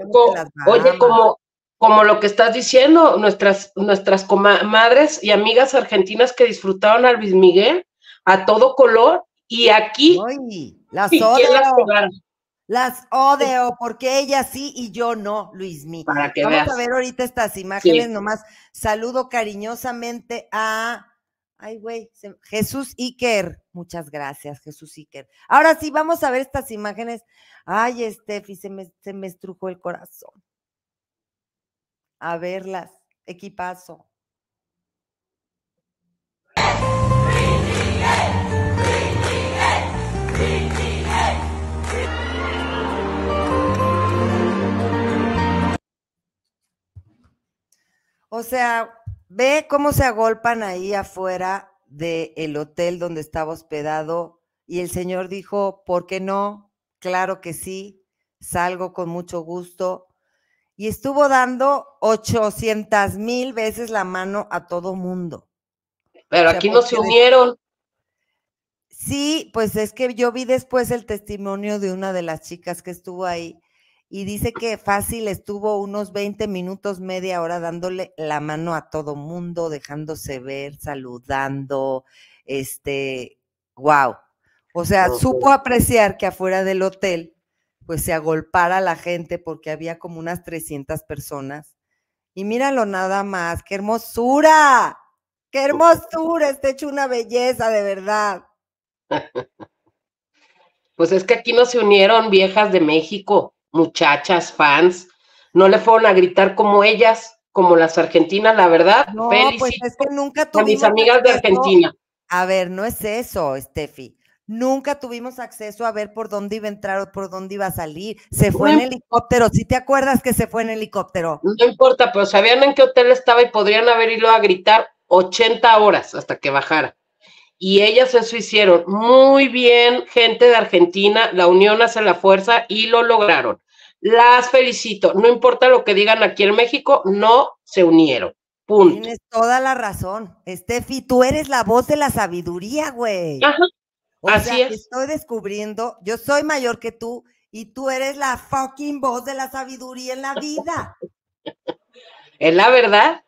oye, como, como lo que estás diciendo, nuestras, nuestras madres y amigas argentinas que disfrutaron a Luis Miguel, a todo color y aquí... las las odio, porque ella sí y yo no, Luis Para Vamos a ver ahorita estas imágenes nomás. Saludo cariñosamente a. Ay, güey, Jesús Iker. Muchas gracias, Jesús Iker. Ahora sí, vamos a ver estas imágenes. Ay, Estefi, se me, se me estrujó el corazón. A verlas. Equipazo. O sea, ve cómo se agolpan ahí afuera del hotel donde estaba hospedado y el señor dijo, ¿por qué no? Claro que sí, salgo con mucho gusto. Y estuvo dando 800 mil veces la mano a todo mundo. Pero aquí no se unieron. Sí, pues es que yo vi después el testimonio de una de las chicas que estuvo ahí y dice que fácil estuvo unos 20 minutos, media hora dándole la mano a todo mundo, dejándose ver, saludando, este, wow. O sea, supo apreciar que afuera del hotel, pues se agolpara la gente porque había como unas 300 personas. Y míralo nada más, qué hermosura, qué hermosura, está hecho una belleza de verdad. Pues es que aquí no se unieron viejas de México muchachas, fans, no le fueron a gritar como ellas, como las argentinas, la verdad. No, pues es que nunca tuvimos. A mis amigas de Argentina. A ver, no es eso, Steffi. Nunca tuvimos acceso a ver por dónde iba a entrar o por dónde iba a salir. Se fue en helicóptero. Si te acuerdas que se fue en helicóptero. No importa, pero sabían en qué hotel estaba y podrían haber ido a gritar 80 horas hasta que bajara y ellas eso hicieron. Muy bien, gente de Argentina, la unión hace la fuerza y lo lograron. Las felicito. No importa lo que digan aquí en México, no se unieron. Punto. Tienes toda la razón. Steffi, tú eres la voz de la sabiduría, güey. Ajá. Así es. Estoy descubriendo, yo soy mayor que tú y tú eres la fucking voz de la sabiduría en la vida. es la verdad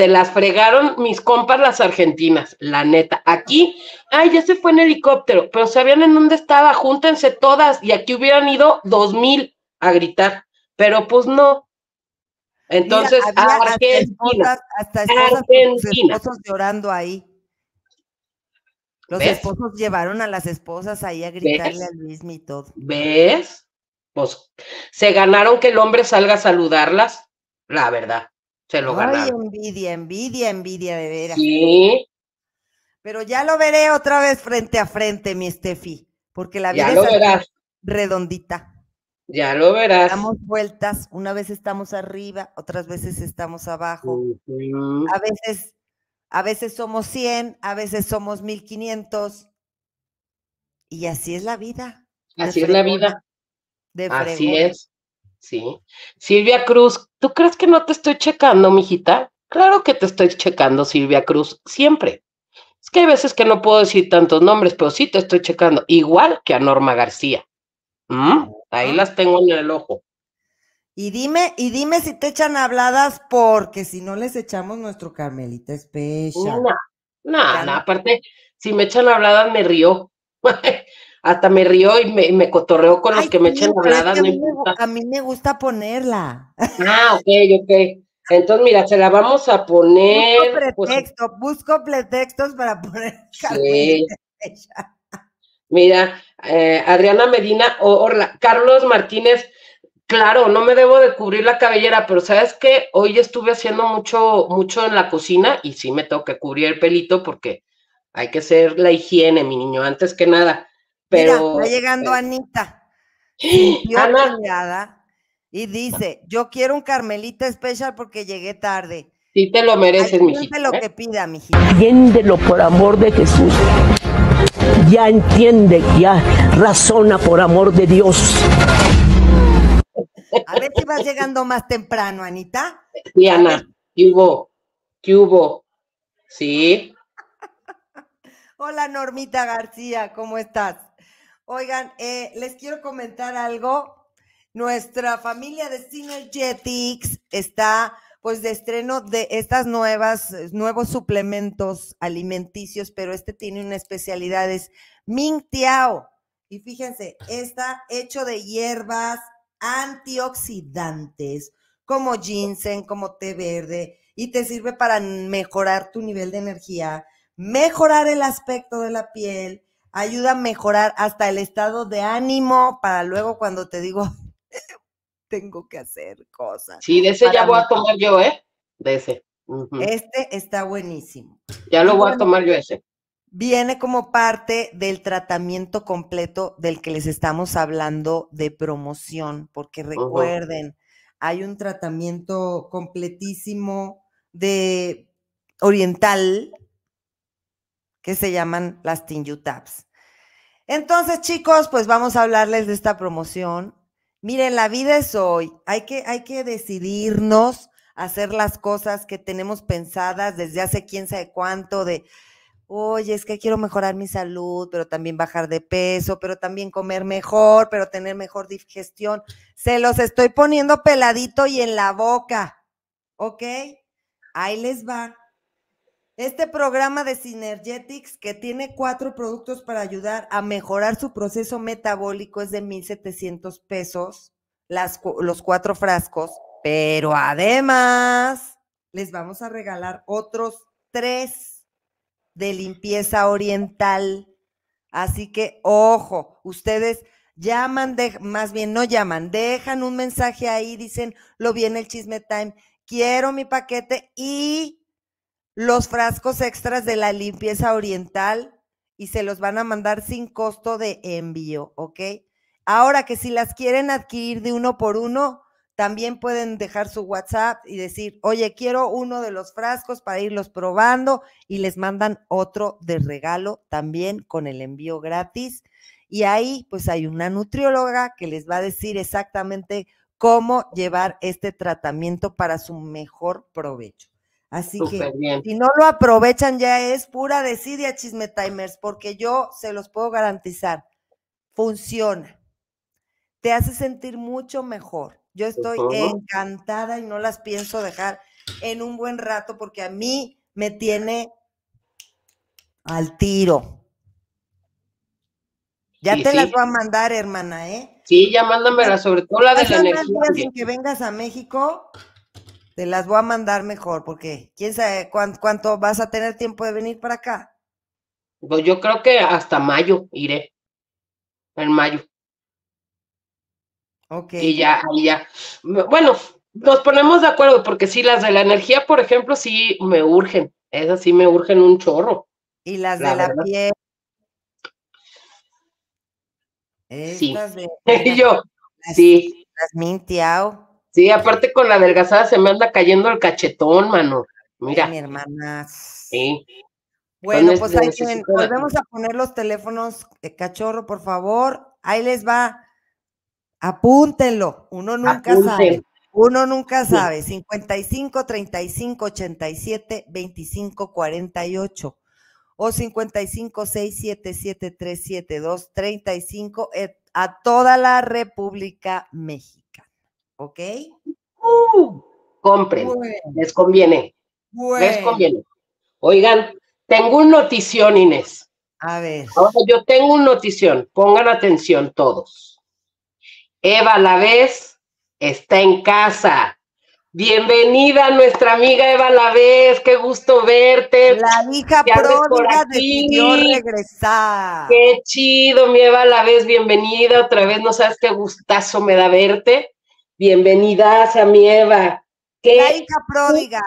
se las fregaron mis compas las argentinas, la neta. Aquí, ay, ya se fue en helicóptero, pero sabían en dónde estaba, júntense todas y aquí hubieran ido dos mil a gritar, pero pues no. Entonces, Hasta Esposos llorando ahí. Los esposos llevaron a las esposas ahí a gritarle al mismo y todo. ¿Ves? Pues se ganaron que el hombre salga a saludarlas, la verdad. Se lo Ay, envidia, envidia, envidia de veras. Sí. Pero ya lo veré otra vez frente a frente, mi Steffi, porque la vida es redondita. Ya lo verás. Damos vueltas, una vez estamos arriba, otras veces estamos abajo. A veces a veces somos 100, a veces somos 1500. Y así es la vida. Así es la vida. De así es. Sí. Silvia Cruz, ¿tú crees que no te estoy checando, mijita? Claro que te estoy checando, Silvia Cruz, siempre. Es que hay veces que no puedo decir tantos nombres, pero sí te estoy checando, igual que a Norma García. ¿Mm? Ahí las tengo en el ojo. Y dime, y dime si te echan habladas, porque si no les echamos nuestro Carmelita Special. No, no, no aparte, si me echan habladas me río. hasta me río y me, cotorreó con los que me echan la A, a, mí me gusta ponerla. Ah, ok, ok. Entonces, mira, se la vamos a poner. Busco pues, busco pretextos para poner. Sí. Mira, eh, Adriana Medina, o Carlos Martínez, claro, no me debo de cubrir la cabellera, pero sabes que hoy estuve haciendo mucho, mucho en la cocina y sí me tengo que cubrir el pelito porque hay que hacer la higiene, mi niño, antes que nada. Pero, Mira, está llegando este Anita. Y dice, yo quiero un Carmelita especial porque llegué tarde. Sí te lo mereces, mijita. lo ¿eh? que pida, mijita. Entiéndelo por amor de Jesús. Ya entiende, ya razona por amor de Dios. A ver si vas llegando más temprano, Anita. Sí, Ana, ¿qué hubo? ¿Qué hubo? Sí. Hola, Normita García, ¿cómo estás? Oigan, eh, les quiero comentar algo. Nuestra familia de Synergetics está pues de estreno de estas nuevas, eh, nuevos suplementos alimenticios, pero este tiene una especialidad, es Tiao. Y fíjense, está hecho de hierbas antioxidantes, como ginseng, como té verde, y te sirve para mejorar tu nivel de energía, mejorar el aspecto de la piel, ayuda a mejorar hasta el estado de ánimo para luego cuando te digo, tengo que hacer cosas. Sí, de ese ya voy a tomar yo, ¿eh? De ese. Este está buenísimo. Ya lo voy a tomar yo ese. Viene como parte del tratamiento completo del que les estamos hablando de promoción, porque recuerden, hay un tratamiento completísimo de oriental que se llaman las tinjutaps. Entonces, chicos, pues vamos a hablarles de esta promoción. Miren, la vida es hoy. Hay que, hay que decidirnos hacer las cosas que tenemos pensadas desde hace quién sabe cuánto de, oye, es que quiero mejorar mi salud, pero también bajar de peso, pero también comer mejor, pero tener mejor digestión. Se los estoy poniendo peladito y en la boca, ¿ok? Ahí les va este programa de Synergetics, que tiene cuatro productos para ayudar a mejorar su proceso metabólico, es de 1,700 pesos, las, los cuatro frascos, pero además les vamos a regalar otros tres de limpieza oriental. Así que, ojo, ustedes llaman, de, más bien no llaman, dejan un mensaje ahí, dicen, lo viene el chisme time, quiero mi paquete y los frascos extras de la limpieza oriental y se los van a mandar sin costo de envío, ¿ok? Ahora que si las quieren adquirir de uno por uno, también pueden dejar su WhatsApp y decir, oye, quiero uno de los frascos para irlos probando y les mandan otro de regalo también con el envío gratis. Y ahí pues hay una nutrióloga que les va a decir exactamente cómo llevar este tratamiento para su mejor provecho. Así que si no lo aprovechan ya es pura desidia, chisme timers, porque yo se los puedo garantizar, funciona. Te hace sentir mucho mejor. Yo estoy encantada y no las pienso dejar en un buen rato porque a mí me tiene al tiro. Ya te las voy a mandar, hermana, ¿eh? Sí, ya mándamela, sobre todo la de la energía. que vengas a México, te las voy a mandar mejor porque quién sabe cuánto, vas a tener tiempo de venir para acá. Pues yo creo que hasta mayo iré. En mayo. Ok. Y ya, y ya. Bueno, nos ponemos de acuerdo porque sí, las de la energía, por ejemplo, sí me urgen. Esas sí me urgen un chorro. Y las de la piel. sí. De... yo. sí. Las mintiao. Sí, aparte con la adelgazada se me anda cayendo el cachetón, mano. Mira. mi hermana. Sí. Bueno, pues este ahí tienen, volvemos a poner los teléfonos, eh, cachorro, por favor. Ahí les va. Apúntenlo. Uno nunca sabe. Uno nunca sabe. 55 35 87 25 48 o 55 677 372 35 a toda la República México. ¿ok? ¡Uh! compren, les conviene. Les conviene. Oigan, tengo un notición, Inés. A ver. Ahora yo tengo un notición, pongan atención todos. Eva ¿la Vez está en casa. Bienvenida nuestra amiga Eva Lavés, qué gusto verte. La hija pródiga decidió regresar. Qué chido, mi Eva Lavés, bienvenida otra vez, no sabes qué gustazo me da verte. Bienvenida, mi Eva. la hija pródiga.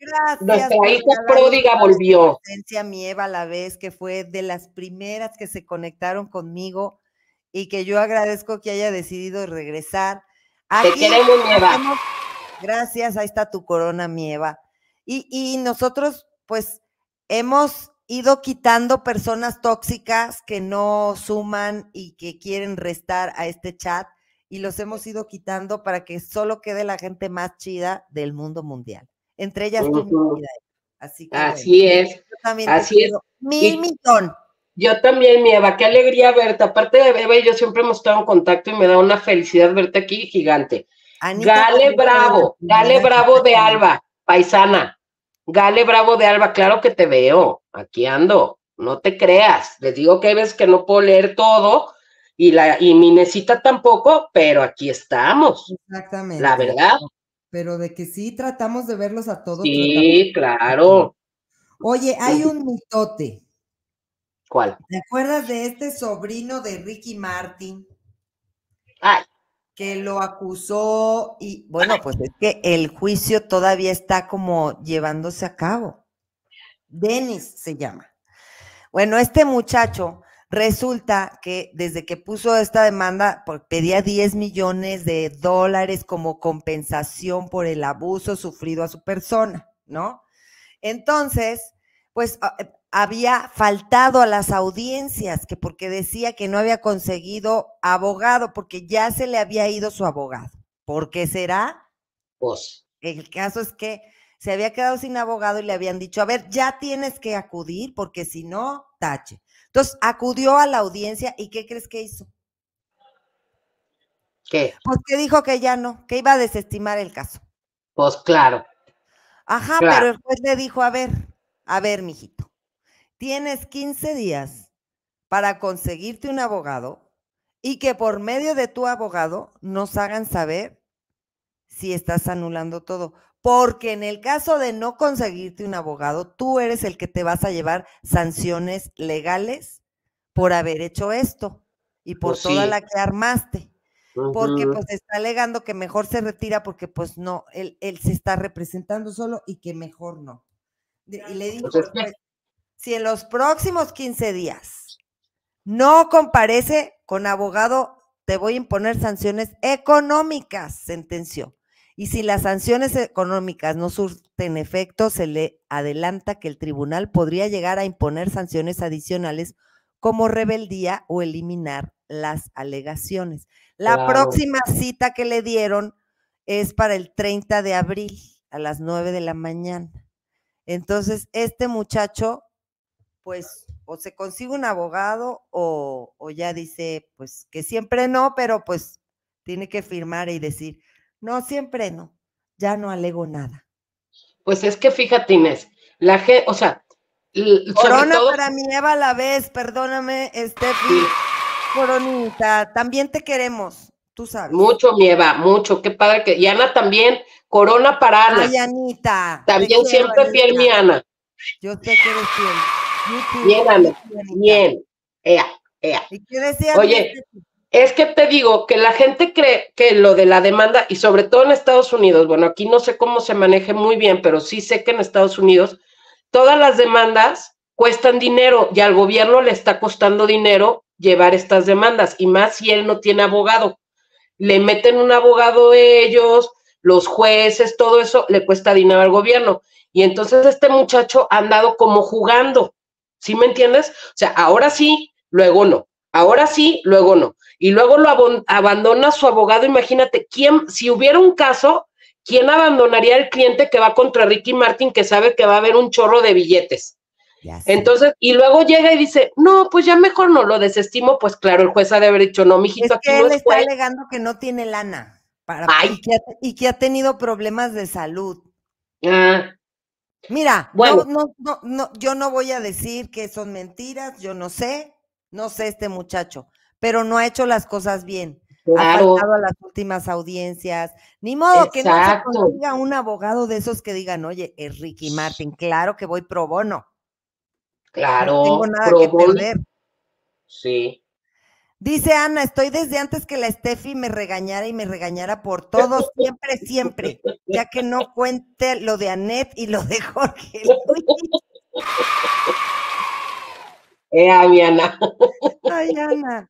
Gracias. Nuestra hija pródiga volvió. Presencia Eva, a la vez que fue de las primeras que se conectaron conmigo y que yo agradezco que haya decidido regresar. Te queremos, Eva. Gracias, ahí está tu corona, Mieva. Y, y nosotros, pues, hemos ido quitando personas tóxicas que no suman y que quieren restar a este chat y los hemos ido quitando para que solo quede la gente más chida del mundo mundial. Entre ellas Así es. así es. Mil Yo también, mi Eva, qué alegría verte. Aparte de Eva y yo siempre hemos estado en contacto y me da una felicidad verte aquí gigante. Gale Bravo, Gale Bravo de Alba, paisana. Gale Bravo de Alba, claro que te veo, aquí ando, no te creas. Les digo que ves que no puedo leer todo, y, la, y tampoco, pero aquí estamos. Exactamente. La verdad. Pero de que sí tratamos de verlos a todos. Sí, claro. Oye, hay un mitote. ¿Cuál? ¿Te acuerdas de este sobrino de Ricky Martin? Ay. Que lo acusó y, bueno, pues es que el juicio todavía está como llevándose a cabo. Dennis se llama. Bueno, este muchacho Resulta que desde que puso esta demanda, pedía 10 millones de dólares como compensación por el abuso sufrido a su persona, ¿no? Entonces, pues ah, eh, había faltado a las audiencias, que porque decía que no había conseguido abogado, porque ya se le había ido su abogado. ¿Por qué será? Pues. El caso es que se había quedado sin abogado y le habían dicho, a ver, ya tienes que acudir, porque si no, tache. Entonces, acudió a la audiencia y ¿qué crees que hizo? ¿Qué? Pues que dijo que ya no, que iba a desestimar el caso. Pues claro. Ajá, pero el juez le dijo, a ver, a ver, mijito, tienes 15 días para conseguirte un abogado y que por medio de tu abogado nos hagan saber si estás anulando todo, porque en el caso de no conseguirte un abogado, tú eres el que te vas a llevar sanciones legales por haber hecho esto y por pues toda la que armaste. Porque pues está alegando que mejor se retira porque pues no, él, se está representando solo y que mejor no. Y le digo, pues pues, si en los próximos 15 días no comparece con abogado, te voy a imponer sanciones económicas, sentenció. Y si las sanciones económicas no surten efecto, se le adelanta que el tribunal podría llegar a imponer sanciones adicionales como rebeldía o eliminar las alegaciones. La próxima cita que le dieron es para el 30 de abril a las 9 de la mañana. Entonces, este muchacho, pues, o se consigue un abogado o, o ya dice, pues, que siempre no, pero pues tiene que firmar y decir, no, siempre no. Ya no alego nada. Pues es que fíjate, Inés, la gente, o sea, Corona todo... para mi Eva a la vez, perdóname, Steffi. Coronita, también te queremos, tú sabes. Mucho, mi Eva, mucho, qué padre que. Y Ana también, corona para Ana. Ay, Anita. También siempre fiel, mi Ana. Yo sé que eres fiel. Bien, Ana, bien. Ea, ea. ¿Y qué decías, Oye, es que te digo que la gente cree que lo de la demanda, y sobre todo en Estados Unidos, bueno, aquí no sé cómo se maneje muy bien, pero sí sé que en Estados Unidos todas las demandas cuestan dinero y al gobierno le está costando dinero llevar estas demandas, y más si él no tiene abogado. Le meten un abogado ellos, los jueces, todo eso le cuesta dinero al gobierno. Y entonces este muchacho ha andado como jugando, ¿sí me entiendes? O sea, ahora sí, luego no, ahora sí, luego no y luego lo abandona su abogado, imagínate, ¿quién, si hubiera un caso, ¿quién abandonaría al cliente que va contra Ricky Martin que sabe que va a haber un chorro de billetes? Entonces, y luego llega y dice, no, pues ya mejor no lo desestimo, pues claro, el juez ha de haber dicho, no, mijito, aquí está alegando que no tiene lana para, Y, que ha, tenido problemas de salud. Ah. Mira, bueno. No, no, no, yo no voy a decir que son mentiras, yo no sé, no sé este muchacho, pero no ha hecho las cosas bien. Ha faltado a las últimas audiencias. Ni modo que no se consiga un abogado de esos que digan, oye, es Ricky Martin, claro que voy pro bono. Claro. No tengo nada que perder. Sí. Dice Ana, estoy desde antes que la Steffi me regañara y me regañara por todo, siempre, siempre, ya que no cuente lo de Anet y lo de Jorge Eh, mi Ana. Ay, Ana.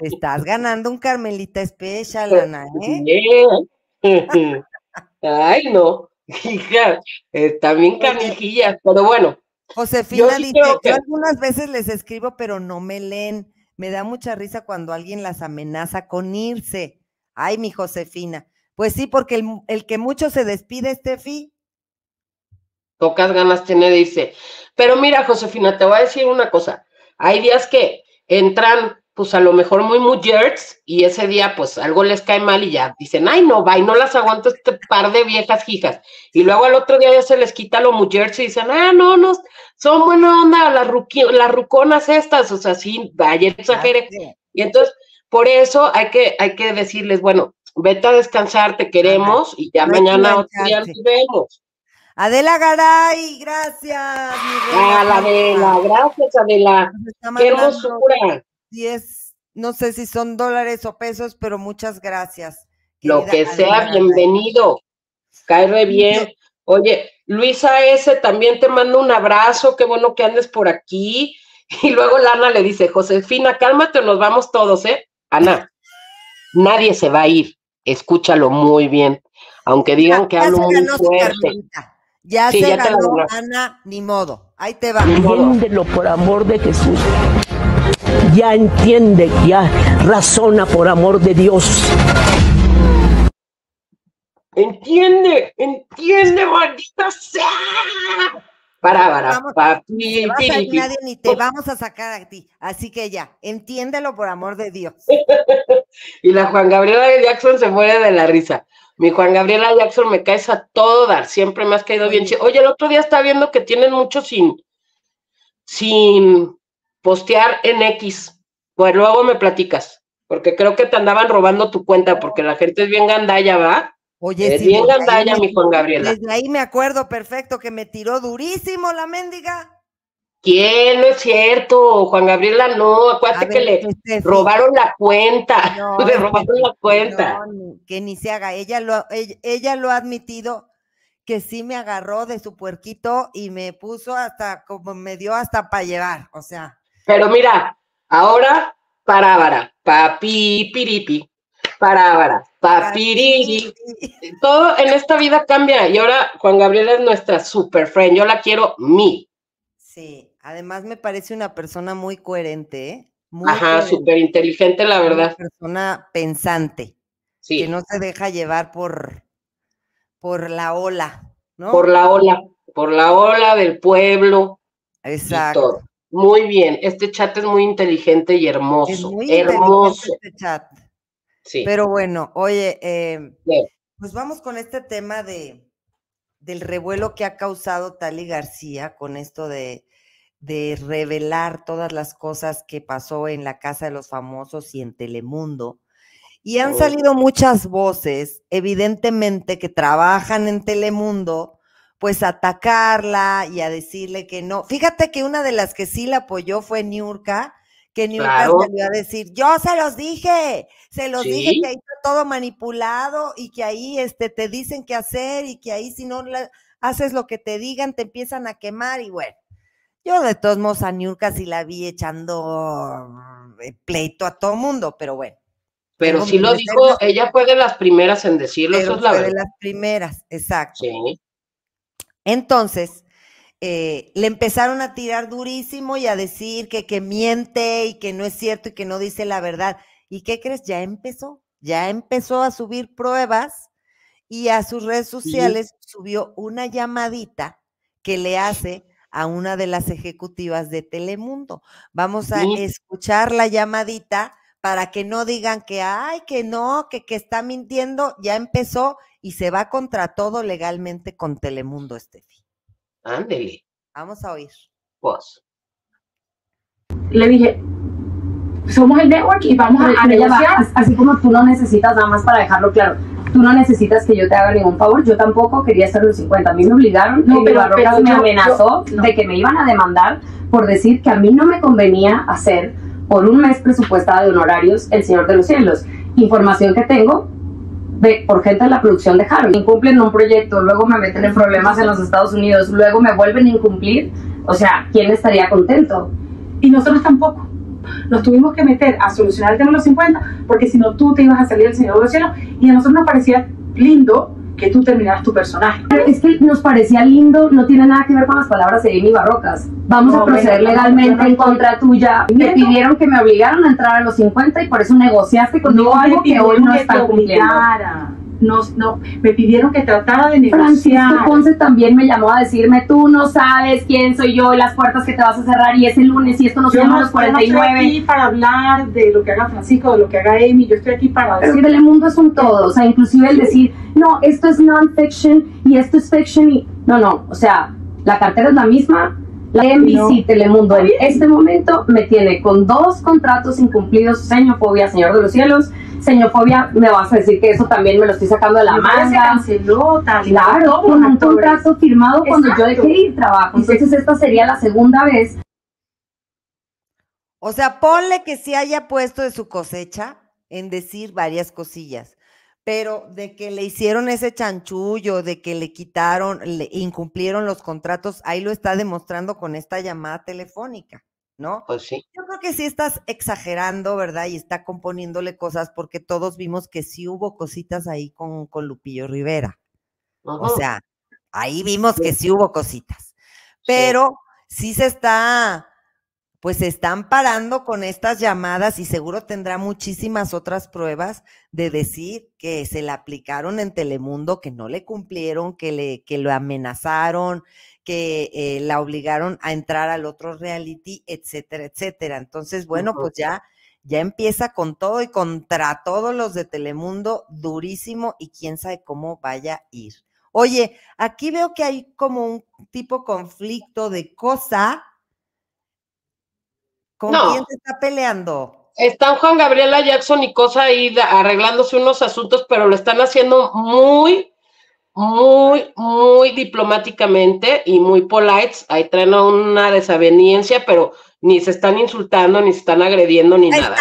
estás ganando un Carmelita Special, eh, Ana, ¿eh? Ay, no. Hija, también bien pero bueno. Josefina yo algunas veces les escribo, pero no me leen. Me da mucha risa cuando alguien las amenaza con irse. Ay, mi Josefina. Pues sí, porque el, que mucho se despide, Steffi. Pocas ganas tiene dice, irse. Pero mira, Josefina, te voy a decir una cosa. Hay días que entran, pues a lo mejor muy mujeres, y ese día, pues algo les cae mal y ya dicen, ay, no, va, no las aguanto este par de viejas hijas. Y luego al otro día ya se les quita lo mujerts y dicen, ah, no, no, son buena onda, las, las ruconas estas, o sea, sí, vaya, exagere. Y entonces, por eso hay que, hay que decirles, bueno, vete a descansar, te queremos, y ya mañana otro día nos vemos. Adela Garay, gracias. Ah, Adela, gracias Adela. Qué hermosura. 10, no sé si son dólares o pesos, pero muchas gracias. Lo que sea, bienvenido. Cae re bien. Oye, Luisa S. también te mando un abrazo, qué bueno que andes por aquí. Y luego Lana le dice, Josefina, cálmate o nos vamos todos, ¿eh? Ana, nadie se va a ir, escúchalo muy bien, aunque digan que hablo muy fuerte. Ya se ya Ana, ni modo. Ahí te va. Entiéndelo, por amor de Jesús. Ya entiende, ya razona por amor de Dios. Entiende, entiende, maldita sea. Para, para, para. nadie ni te vamos a sacar a ti. Así que ya, entiéndelo por amor de Dios. y la Juan Gabriela de Jackson se muere de la risa. Mi Juan Gabriela Jackson me caes a todo dar, siempre me has caído bien. Oye, el otro día estaba viendo que tienen mucho sin, sin postear en X. Pues luego me platicas, porque creo que te andaban robando tu cuenta, porque la gente es bien gandalla, ¿va? Oye, es bien gandalla, mi Juan Gabriela. Desde ahí me acuerdo perfecto que me tiró durísimo la mendiga. ¿Quién? No es cierto, Juan Gabriela no, acuérdate que le robaron la cuenta, le robaron la cuenta. que ni se haga, ella lo, ella, lo ha admitido que sí me agarró de su puerquito y me puso hasta, como me dio hasta para llevar, o sea. Pero mira, ahora, parábara, papi, piripi, parábara, piripi. Todo en esta vida cambia y ahora Juan Gabriela es nuestra super friend, yo la quiero mí. Sí. Además, me parece una persona muy coherente, Muy Ajá, súper inteligente, la verdad. Una persona pensante. Sí. Que no se deja llevar por, por la ola, ¿no? Por la ola, por la ola del pueblo. Exacto. Muy bien, este chat es muy inteligente y hermoso. muy hermoso. Este chat. Sí. Pero bueno, oye, em, pues vamos con este tema de, del revuelo que ha causado Tali García con esto de de revelar todas las cosas que pasó en la Casa de los Famosos y en Telemundo. Y han oh. salido muchas voces, evidentemente, que trabajan en Telemundo, pues a atacarla y a decirle que no. Fíjate que una de las que sí la apoyó fue Niurka, que Niurka salió a decir, yo se los dije, se los dije que ahí está todo manipulado y que ahí este, te dicen qué hacer y que ahí si no haces lo que te digan te empiezan a quemar y bueno. Yo de todos modos a Niurka la vi echando mm, eh, pleito a todo mundo, pero bueno. Pero si lo dijo, ella fue de las primeras en decirlo, eso es la fue de las primeras, exacto. Entonces, eh, le empezaron a tirar durísimo y a decir que, miente y que no es cierto y que no dice la verdad. ¿Y qué crees? Ya empezó, ya empezó a subir pruebas y a sus redes sociales subió una llamadita que le hace a una de las ejecutivas de Telemundo. Vamos a escuchar la llamadita para que no digan que, ay, que no, que, que está mintiendo, ya empezó y se va contra todo legalmente con Telemundo, Estefi. Ándele. Vamos a oír. Vos. Le dije, somos el network y vamos a, a así como tú lo necesitas, nada más para dejarlo claro tú no necesitas que yo te haga ningún favor, yo tampoco quería estar los 50, a mí me obligaron, no, pero, me amenazó de que me iban a demandar por decir que a mí no me convenía hacer por un mes presupuestada de honorarios El Señor de los Cielos. Información que tengo de, por gente de la producción de Incumplen un proyecto, luego me meten en problemas en los Estados Unidos, luego me vuelven a incumplir. O sea, ¿quién estaría contento? Y nosotros tampoco. Nos tuvimos que meter a solucionar el tema de los 50 porque si no tú te ibas a salir el Señor de los Cielos y a nosotros nos parecía lindo que tú terminaras tu personaje. Pero es que nos parecía lindo, no tiene nada que ver con las palabras de Amy Barrocas. Vamos a proceder legalmente en contra tuya. Me pidieron que me obligaron a entrar a los 50 y por eso negociaste conmigo algo que hoy no está cumpliendo no no, me pidieron que tratara de negociar. Francisco Ponce también me llamó a decirme, tú no sabes quién soy yo y las puertas que te vas a cerrar y es el lunes y esto nos llama los 49. Yo estoy aquí para hablar de lo que haga Francisco, de lo que haga Amy, yo estoy aquí para decir... el mundo es un todo, o sea, inclusive el decir, no, esto es non-fiction y esto es fiction y... No, no, o sea, la cartera es la misma, la NBC Telemundo en este momento me tiene con dos contratos incumplidos, señofobia, señor de los cielos. Señofobia, me vas a decir que eso también me lo estoy sacando de la manga. claro, con un contrato firmado cuando yo dejé ir trabajo. Entonces, esta sería la segunda vez. O sea, ponle que se haya puesto de su cosecha en decir varias cosillas pero de que le hicieron ese chanchullo, de que le quitaron, le incumplieron los contratos, ahí lo está demostrando con esta llamada telefónica, ¿no? Pues sí. Yo creo que sí estás exagerando, ¿verdad? Y está componiéndole cosas porque todos vimos que sí hubo cositas ahí con, Lupillo Rivera. O sea, ahí vimos que sí hubo cositas, pero sí se está pues se están parando con estas llamadas y seguro tendrá muchísimas otras pruebas de decir que se la aplicaron en Telemundo, que no le cumplieron, que le que lo amenazaron, que eh, la obligaron a entrar al otro reality, etcétera, etcétera. Entonces, bueno, pues ya ya empieza con todo y contra todos los de Telemundo durísimo y quién sabe cómo vaya a ir. Oye, aquí veo que hay como un tipo conflicto de cosa ¿Con no. quién se está peleando? Están Juan Gabriela Jackson y Cosa ahí arreglándose unos asuntos, pero lo están haciendo muy, muy, muy diplomáticamente y muy polites. Ahí traen una desaveniencia, pero ni se están insultando, ni se están agrediendo, ni nada.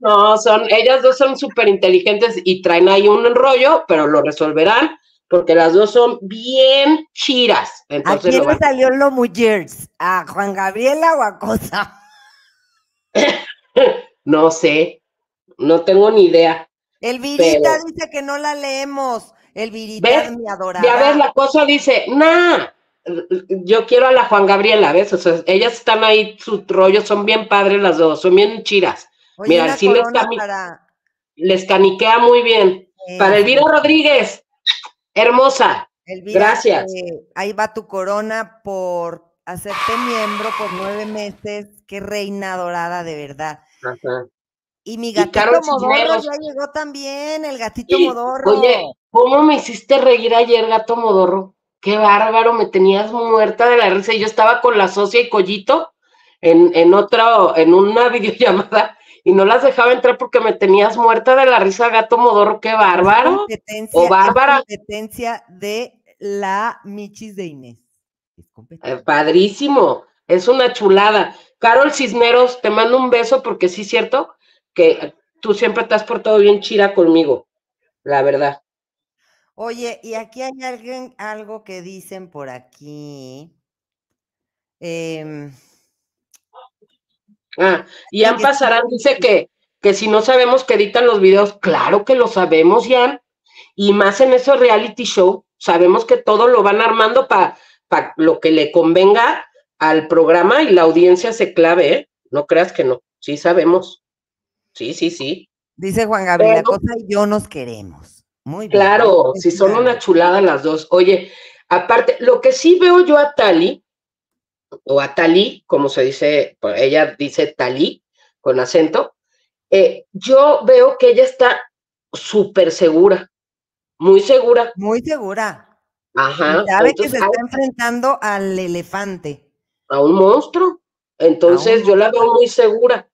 no, son, ellas dos son súper inteligentes y traen ahí un rollo, pero lo resolverán porque las dos son bien chiras. ¿A quién le salió lo ¿A Juan Gabriela o a Cosa? no sé, no tengo ni idea. El Virita dice que no la leemos. El Virita es mi adorada. Ya ves, la cosa dice, nah, yo quiero a la Juan Gabriela, ¿ves? O sea, ellas están ahí, su rollo, son bien padres las dos, son bien chiras. Mira, sí les, les, caniquea muy bien. Para Elvira Rodríguez, Hermosa. gracias. ahí va tu corona por hacerte miembro por nueve meses. Qué reina dorada, de verdad. Y mi gatito modorro ya llegó también, el gatito modorro. Oye, ¿cómo me hiciste reír ayer, gato modorro? Qué bárbaro, me tenías muerta de la risa. Yo estaba con la socia y Collito en, en en una videollamada, y no las dejaba entrar porque me tenías muerta de la risa, gato modorro, qué bárbaro. o bárbara. competencia de la Michis de Inés. Eh, padrísimo, es una chulada. Carol Cisneros, te mando un beso porque sí es cierto que tú siempre te has portado bien chira conmigo, la verdad. Oye, y aquí hay alguien, algo que dicen por aquí. Em, Ah, Ian Pasarán dice que, que si no sabemos que editan los videos, claro que lo sabemos, Ian. Y más en esos reality show, sabemos que todo lo van armando para lo que le convenga al programa y la audiencia se clave, ¿eh? No creas que no, sí sabemos. Sí, sí, sí. Dice Juan Gabriel, la cosa y yo nos queremos. Muy bien. Claro, si son una chulada las dos. Oye, aparte, lo que sí veo yo a Tali o a Talí, como se dice, pues, ella dice Talí con acento, eh, yo veo que ella está súper segura, muy segura. Muy segura. Ajá. Sabe que se está enfrentando al elefante. A un monstruo. Entonces yo la veo muy segura.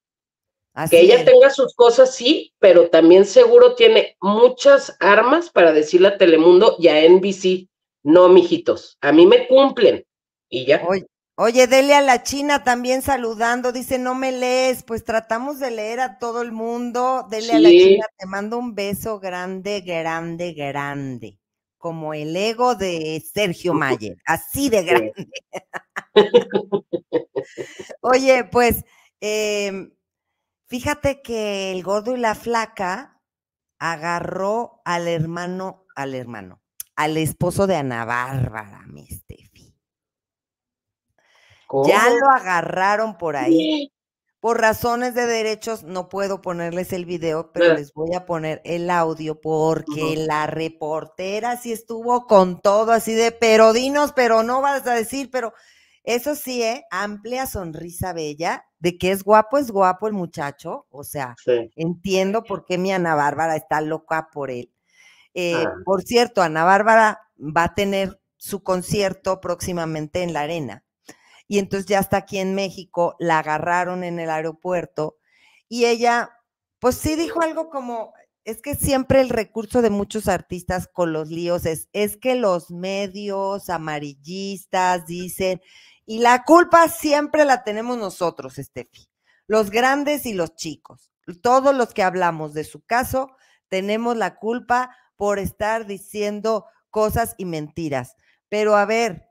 Así que ella tenga sus cosas, sí, pero también seguro tiene muchas armas para decirle a Telemundo y a NBC, no, mijitos, a mí me cumplen. Y ya. Oye, Oye, dele a la China también saludando, dice, no me lees, pues tratamos de leer a todo el mundo, dele a la China, te mando un beso grande, grande, grande, como el ego de Sergio Mayer, así de grande. Oye, pues em, fíjate que el gordo y la flaca agarró al hermano, al hermano, al esposo de Ana Bárbara, mis ya lo agarraron por ahí. Por razones de derechos no puedo ponerles el video, pero les voy a poner el audio porque la reportera sí estuvo con todo así de, pero dinos, pero no vas a decir, pero eso sí, ¿eh? amplia sonrisa bella, de que es guapo, es guapo el muchacho, o sea, entiendo por qué mi Ana Bárbara está loca por él. Eh, ah. Por cierto, Ana Bárbara va a tener su concierto próximamente en la arena y entonces ya está aquí en México, la agarraron en el aeropuerto y ella, pues sí dijo algo como, es que siempre el recurso de muchos artistas con los líos es, es que los medios amarillistas dicen, y la culpa siempre la tenemos nosotros, Steffi, los grandes y los chicos. Todos los que hablamos de su caso tenemos la culpa por estar diciendo cosas y mentiras. Pero a ver,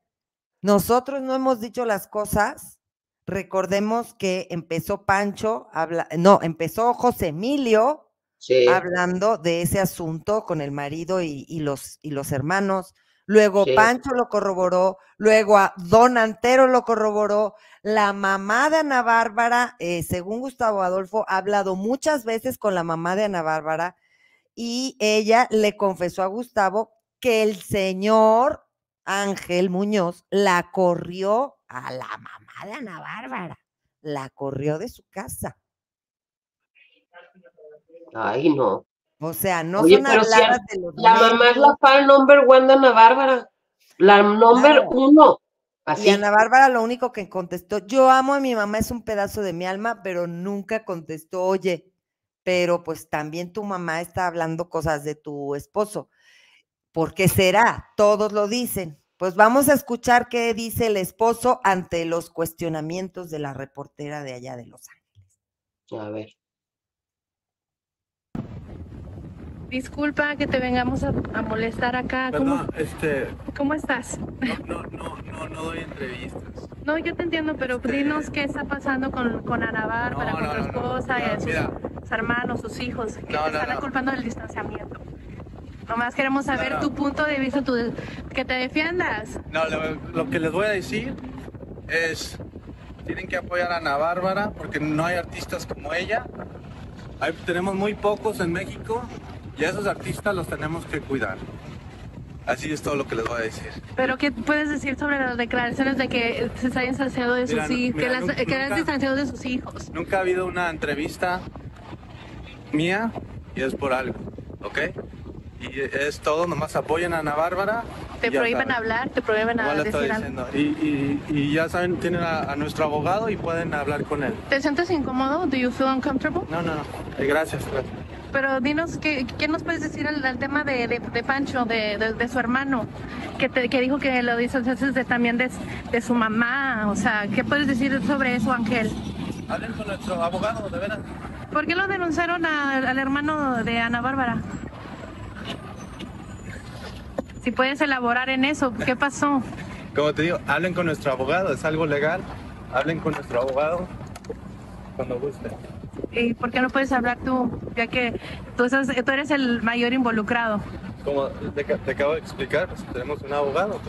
nosotros no hemos dicho las cosas. Recordemos que empezó Pancho, no, empezó José Emilio hablando de ese asunto con el marido y, los, y los hermanos. Luego Pancho lo corroboró, luego a Don Antero lo corroboró. La mamá de Ana Bárbara, eh, según Gustavo Adolfo, ha hablado muchas veces con la mamá de Ana Bárbara y ella le confesó a Gustavo que el señor Ángel Muñoz la corrió a la mamá de Ana Bárbara, la corrió de su casa. Ay, no. O sea, no son habladas de los La mamá es la fan number one de Ana Bárbara. La number uno. Y Ana Bárbara lo único que contestó, yo amo a mi mamá, es un pedazo de mi alma, pero nunca contestó, oye, pero pues también tu mamá está hablando cosas de tu esposo. ¿Por qué será? Todos lo dicen. Pues vamos a escuchar qué dice el esposo ante los cuestionamientos de la reportera de allá de Los Ángeles. A ver. Disculpa que te vengamos a, molestar acá. ¿Cómo, este, estás? No, no, no, no, doy entrevistas. No, yo te entiendo, pero este, dinos qué está pasando con, con Ana Bárbara, con tu esposa, sus, hermanos, sus hijos, que están culpando del distanciamiento. Nomás queremos saber tu punto de vista, que te defiendas. No, lo, que les voy a decir es, tienen que apoyar a Ana Bárbara porque no hay artistas como ella. tenemos muy pocos en México y a esos artistas los tenemos que cuidar. Así es todo lo que les voy a decir. Pero ¿qué puedes decir sobre las declaraciones de que se está distanciado de sus hijos, que, de sus hijos? Nunca ha habido una entrevista mía y es por algo, ¿ok? y es todo, nomás apoyen a Ana Bárbara. Te prohíben hablar, te prohíben hablar. decir algo. Y, y, y, ya saben, tienen a, nuestro abogado y pueden hablar con él. ¿Te sientes incómodo? Do you feel uncomfortable? No, no, no. Eh, gracias, gracias. Pero dinos, ¿qué, qué nos puedes decir al, tema de, de, Pancho, de, de, su hermano, que, que dijo que lo hizo de, también de, de su mamá? O sea, ¿qué puedes decir sobre eso, Ángel? Hablen con nuestro abogado, de veras. ¿Por qué lo denunciaron al hermano de Ana Bárbara? Y puedes elaborar en eso, ¿qué pasó? Como te digo, hablen con nuestro abogado, es algo legal, hablen con nuestro abogado cuando guste. ¿Y por qué no puedes hablar tú, ya que tú, tú eres el mayor involucrado? Como te, acabo de explicar, pues, tenemos un abogado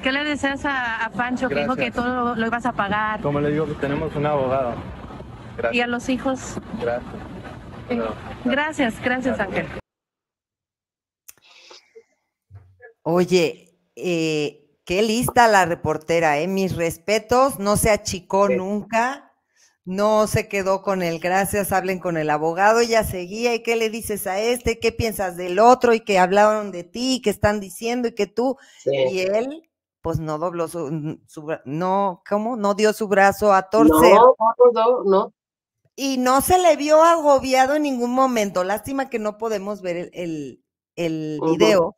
¿Qué le deseas a, Pancho que dijo que todo lo, ibas a pagar? Como le digo, tenemos un abogado. Gracias. ¿Y a los hijos? gracias, eh, gracias, gracias, Ángel. Oye, eh, qué lista la reportera, ¿eh? Mis respetos, no se achicó nunca, no se quedó con el gracias, hablen con el abogado, ya seguía, ¿y qué le dices a este? ¿Qué piensas del otro? Y que hablaron de ti, y que están diciendo, y que tú, y él pues no dobló su, mm, no, ¿cómo? No dio su brazo a torcer. No, no, no, no, Y no se le vio agobiado en ningún momento. Lástima que no podemos ver el, el video,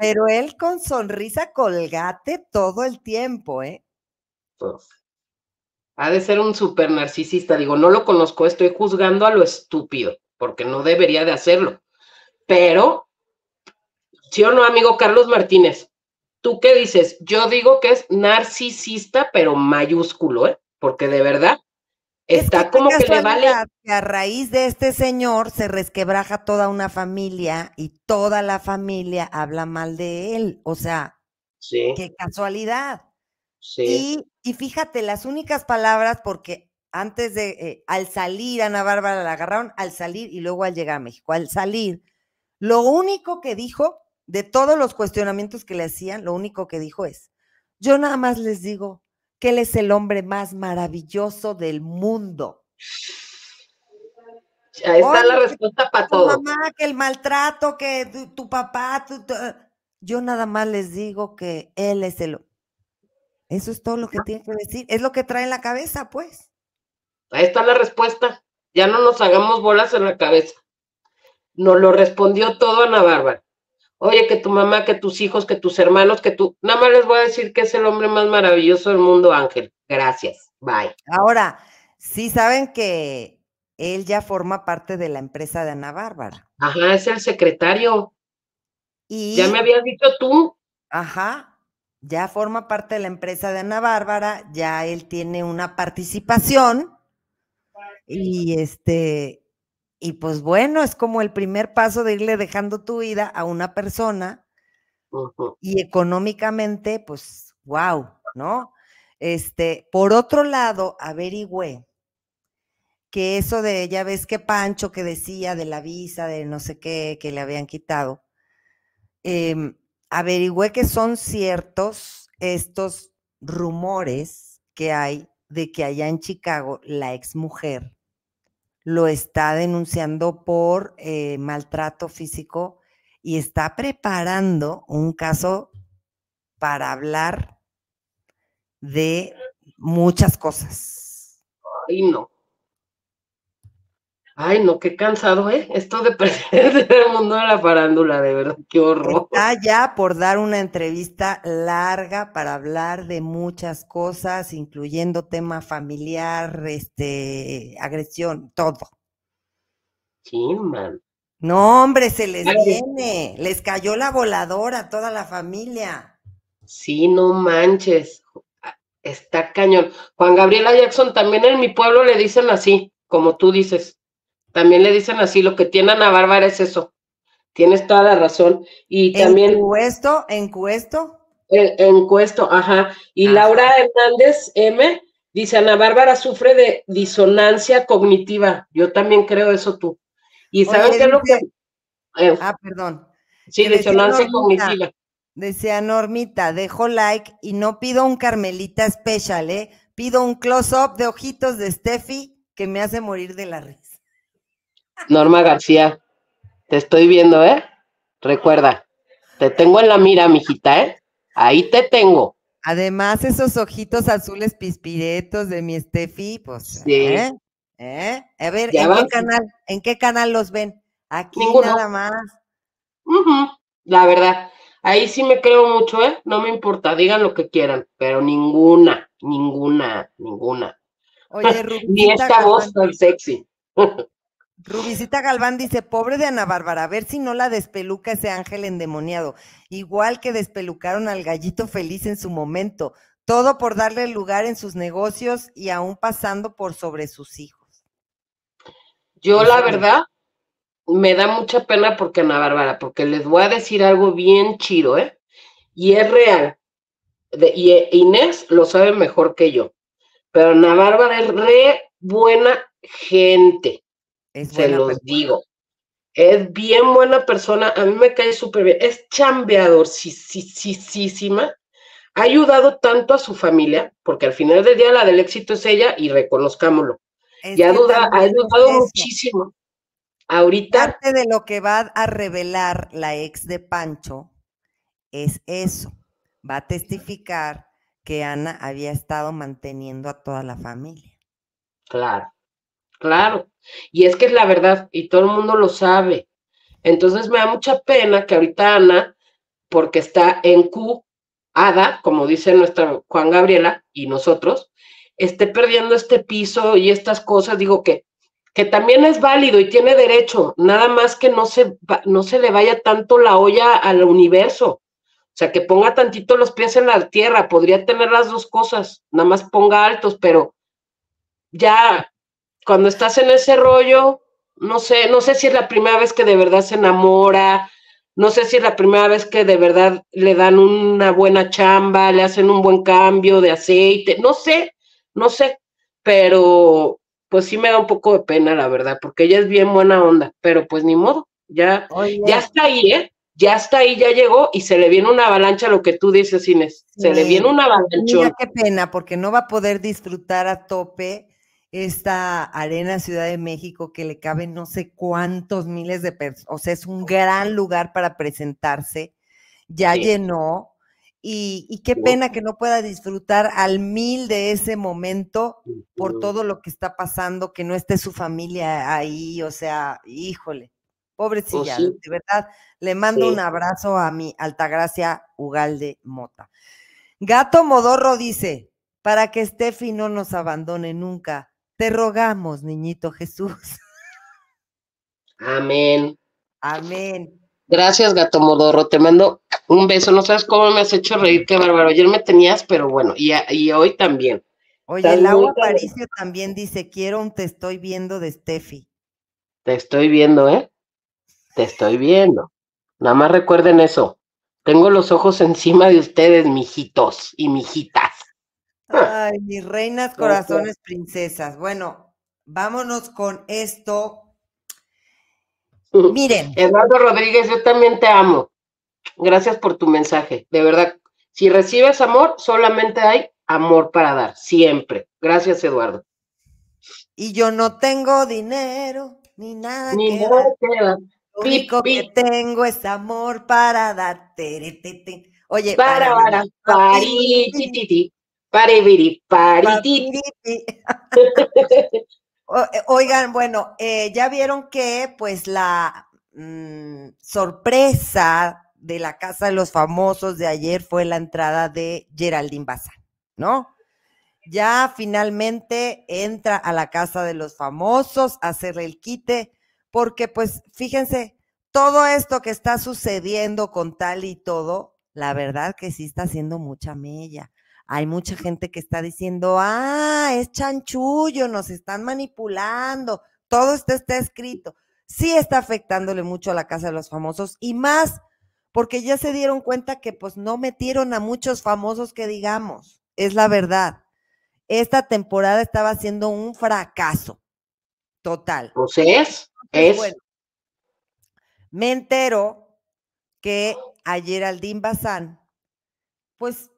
pero él con sonrisa colgate todo el tiempo, ¿eh? ha de ser un súper narcisista, digo, no lo conozco, estoy juzgando a lo estúpido, porque no debería de hacerlo, pero, ¿sí o no, amigo Carlos Martínez? ¿Tú qué dices? Yo digo que es narcisista, pero mayúsculo, ¿eh? Porque de verdad Está como que le vale. a raíz de este señor se resquebraja toda una familia y toda la familia habla mal de él. O sea, qué casualidad. Sí. Y, fíjate, las únicas palabras, porque antes de, eh, al salir, Ana Bárbara la agarraron, al salir y luego al llegar a México, al salir, lo único que dijo, de todos los cuestionamientos que le hacían, lo único que dijo es, yo nada más les digo, él es el hombre más maravilloso del mundo. Ahí está la respuesta para todo. que el maltrato, que tu, papá, eh, yo nada más les digo que él es el. Eso es todo lo que tiene que decir. Es lo que trae en la cabeza, pues. Ahí está la respuesta. Ya no nos hagamos bolas en la cabeza. Nos lo respondió todo Ana Bárbara oye, que tu mamá, que tus hijos, que tus hermanos, que tú, nada más les voy a decir que es el hombre más maravilloso del mundo, Ángel. Gracias, bye. Ahora, sí saben que él ya forma parte de la empresa de Ana Bárbara. Ajá, es el secretario. Y... Ya me habías dicho tú. Ajá, ya forma parte de la empresa de Ana Bárbara, ya él tiene una participación y este y pues bueno, es como el primer paso de irle dejando tu vida a una persona y económicamente, pues, wow, ¿no? Este, por otro lado, averigüé que eso de, ya ves que Pancho que decía de la visa, de no sé qué, que le habían quitado, em, averigüé que son ciertos estos rumores que hay de que allá en Chicago la mujer lo está denunciando por eh, maltrato físico y está preparando un caso para hablar de muchas cosas. no. Ay, no, qué cansado, ¿eh? Esto de perder el mundo de la farándula, de verdad, qué horror. Está ya por dar una entrevista larga para hablar de muchas cosas, incluyendo tema familiar, este, agresión, todo. Sí, man. No, hombre, se les viene, les cayó la voladora a toda la familia. Sí, no manches, ah, está cañón. Juan Gabriela Jackson también en mi pueblo le dicen así, como tú dices. También le dicen así, lo que tiene Ana Bárbara es eso. Tienes toda la razón. Y también. Encuesto, encuesto. E, encuesto, ajá. Y Laura Hernández M dice: Ana Bárbara sufre de disonancia cognitiva. Yo también creo eso tú. ¿Y sabes qué es lo que.? Eh, ah, perdón. Sí, disonancia cognitiva. Decía Normita, dejo like y no pido un Carmelita especial, ¿eh? Pido un close-up de ojitos de Steffi que me hace morir de la risa. Norma García, te estoy viendo, ¿eh? Recuerda, te tengo en la mira, mijita, ¿eh? Ahí te tengo. Además, esos ojitos azules pispiretos de mi Steffi, pues. Sí. ¿eh? ¿Eh? A ver, ¿en qué, canal, ¿en qué canal los ven? Aquí nada más. La verdad, ahí sí me creo mucho, ¿eh? No me importa, digan lo que quieran, pero ninguna, ninguna, ninguna. Oye, Rupita, Ni esta voz tan sexy. Rubicita Galván dice, pobre de Ana Bárbara, a ver si no la despeluca ese ángel endemoniado, igual que despelucaron al gallito feliz en su momento, todo por darle lugar en sus negocios y aún pasando por sobre sus hijos. Yo pues la verdad me da mucha pena porque Ana Bárbara, porque les voy a decir algo bien chido, ¿eh? Y es real. y eh, Inés lo sabe mejor que yo, pero Ana Bárbara es re buena gente se los digo. Es bien buena persona, a mí me cae súper bien. Es chambeador, sí, sí, sí, sí, Ha ayudado tanto a su familia, porque al final del día la del éxito es ella y reconozcámoslo. Ya y ha, duda, ha ayudado muchísimo. Ahorita. Parte de lo que va a revelar la ex de Pancho es eso. Va a testificar que Ana había estado manteniendo a toda la familia. Claro, claro. Y es que es la verdad y todo el mundo lo sabe. Entonces me da mucha pena que ahorita Ana, porque está en Q, Ada, como dice nuestra Juan Gabriela y nosotros, esté perdiendo este piso y estas cosas, digo que que también es válido y tiene derecho, nada más que no se, no se le vaya tanto la olla al universo, o sea, que ponga tantito los pies en la tierra, podría tener las dos cosas, nada más ponga altos, pero ya cuando estás en ese rollo, no sé, no sé si es la primera vez que de verdad se enamora, no sé si es la primera vez que de verdad le dan una buena chamba, le hacen un buen cambio de aceite, no sé, no sé, pero pues sí me da un poco de pena, la verdad, porque ella es bien buena onda, pero pues ni modo, ya, ya está ahí, ¿eh? Ya está ahí, ya llegó y se le viene una avalancha lo que tú dices, Inés, se le viene una avalancha. Mira qué pena, porque no va a poder disfrutar a tope esta arena Ciudad de México que le caben no sé cuántos miles de personas, o sea, es un gran lugar para presentarse, ya llenó, y, qué pena que no pueda disfrutar al mil de ese momento por todo lo que está pasando, que no esté su familia ahí, o sea, híjole, pues pobrecilla, de verdad, le mando un abrazo a mi Altagracia Ugalde Mota. Gato Modorro dice, para que Steffi no nos abandone nunca, te rogamos, niñito Jesús. Amén. Amén. Gracias, gato modorro. Te mando un beso. No sabes cómo me has hecho reír, qué bárbaro. Ayer me tenías, pero bueno, y, y hoy también. Oye, el agua Aparicio también dice: Quiero un te estoy viendo de Steffi. Te estoy viendo, ¿eh? Te estoy viendo. Nada más recuerden eso. Tengo los ojos encima de ustedes, mijitos y mijita. Ah. Ay, mis reinas, corazones, princesas. Bueno, vámonos con esto. Miren. Eduardo Rodríguez, yo también te amo. Gracias por tu mensaje. De verdad, si recibes amor, solamente hay amor para dar, siempre. Gracias, Eduardo. Y yo no tengo dinero, ni nada. Ni que dar. Lo único que tengo es amor para dar. Oye, para, para, para, Oigan, bueno, eh, ya vieron que pues la mm, sorpresa de la Casa de los Famosos de ayer fue la entrada de Geraldine Baza ¿no? Ya finalmente entra a la Casa de los Famosos a hacerle el quite, porque pues fíjense, todo esto que está sucediendo con tal y todo, la verdad que sí está haciendo mucha mella hay mucha gente que está diciendo, ah, es chanchullo, nos están manipulando, todo esto está escrito. Sí está afectándole mucho a la casa de los famosos y más porque ya se dieron cuenta que pues no metieron a muchos famosos que digamos, es la verdad. Esta temporada estaba siendo un fracaso total. Pues es, es. me entero que ayer Aldín Bazán, pues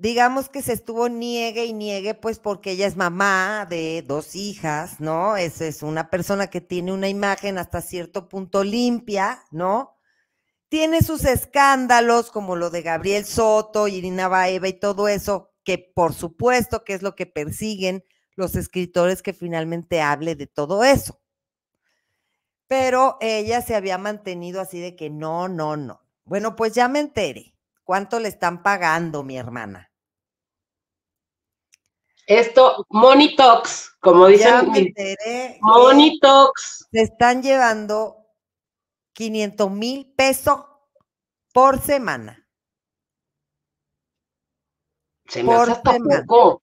digamos que se estuvo niegue y niegue, pues porque ella es mamá de dos hijas, ¿no? Es, es una persona que tiene una imagen hasta cierto punto limpia, ¿no? Tiene sus escándalos como lo de Gabriel Soto, Irina Baeva y todo eso, que por supuesto que es lo que persiguen los escritores que finalmente hable de todo eso. Pero ella se había mantenido así de que no, no, no. Bueno, pues ya me enteré. ¿Cuánto le están pagando, mi hermana? Esto, Monitox, como dicen. Monitox. Se están llevando 500 mil pesos por semana. Se me semana. Poco.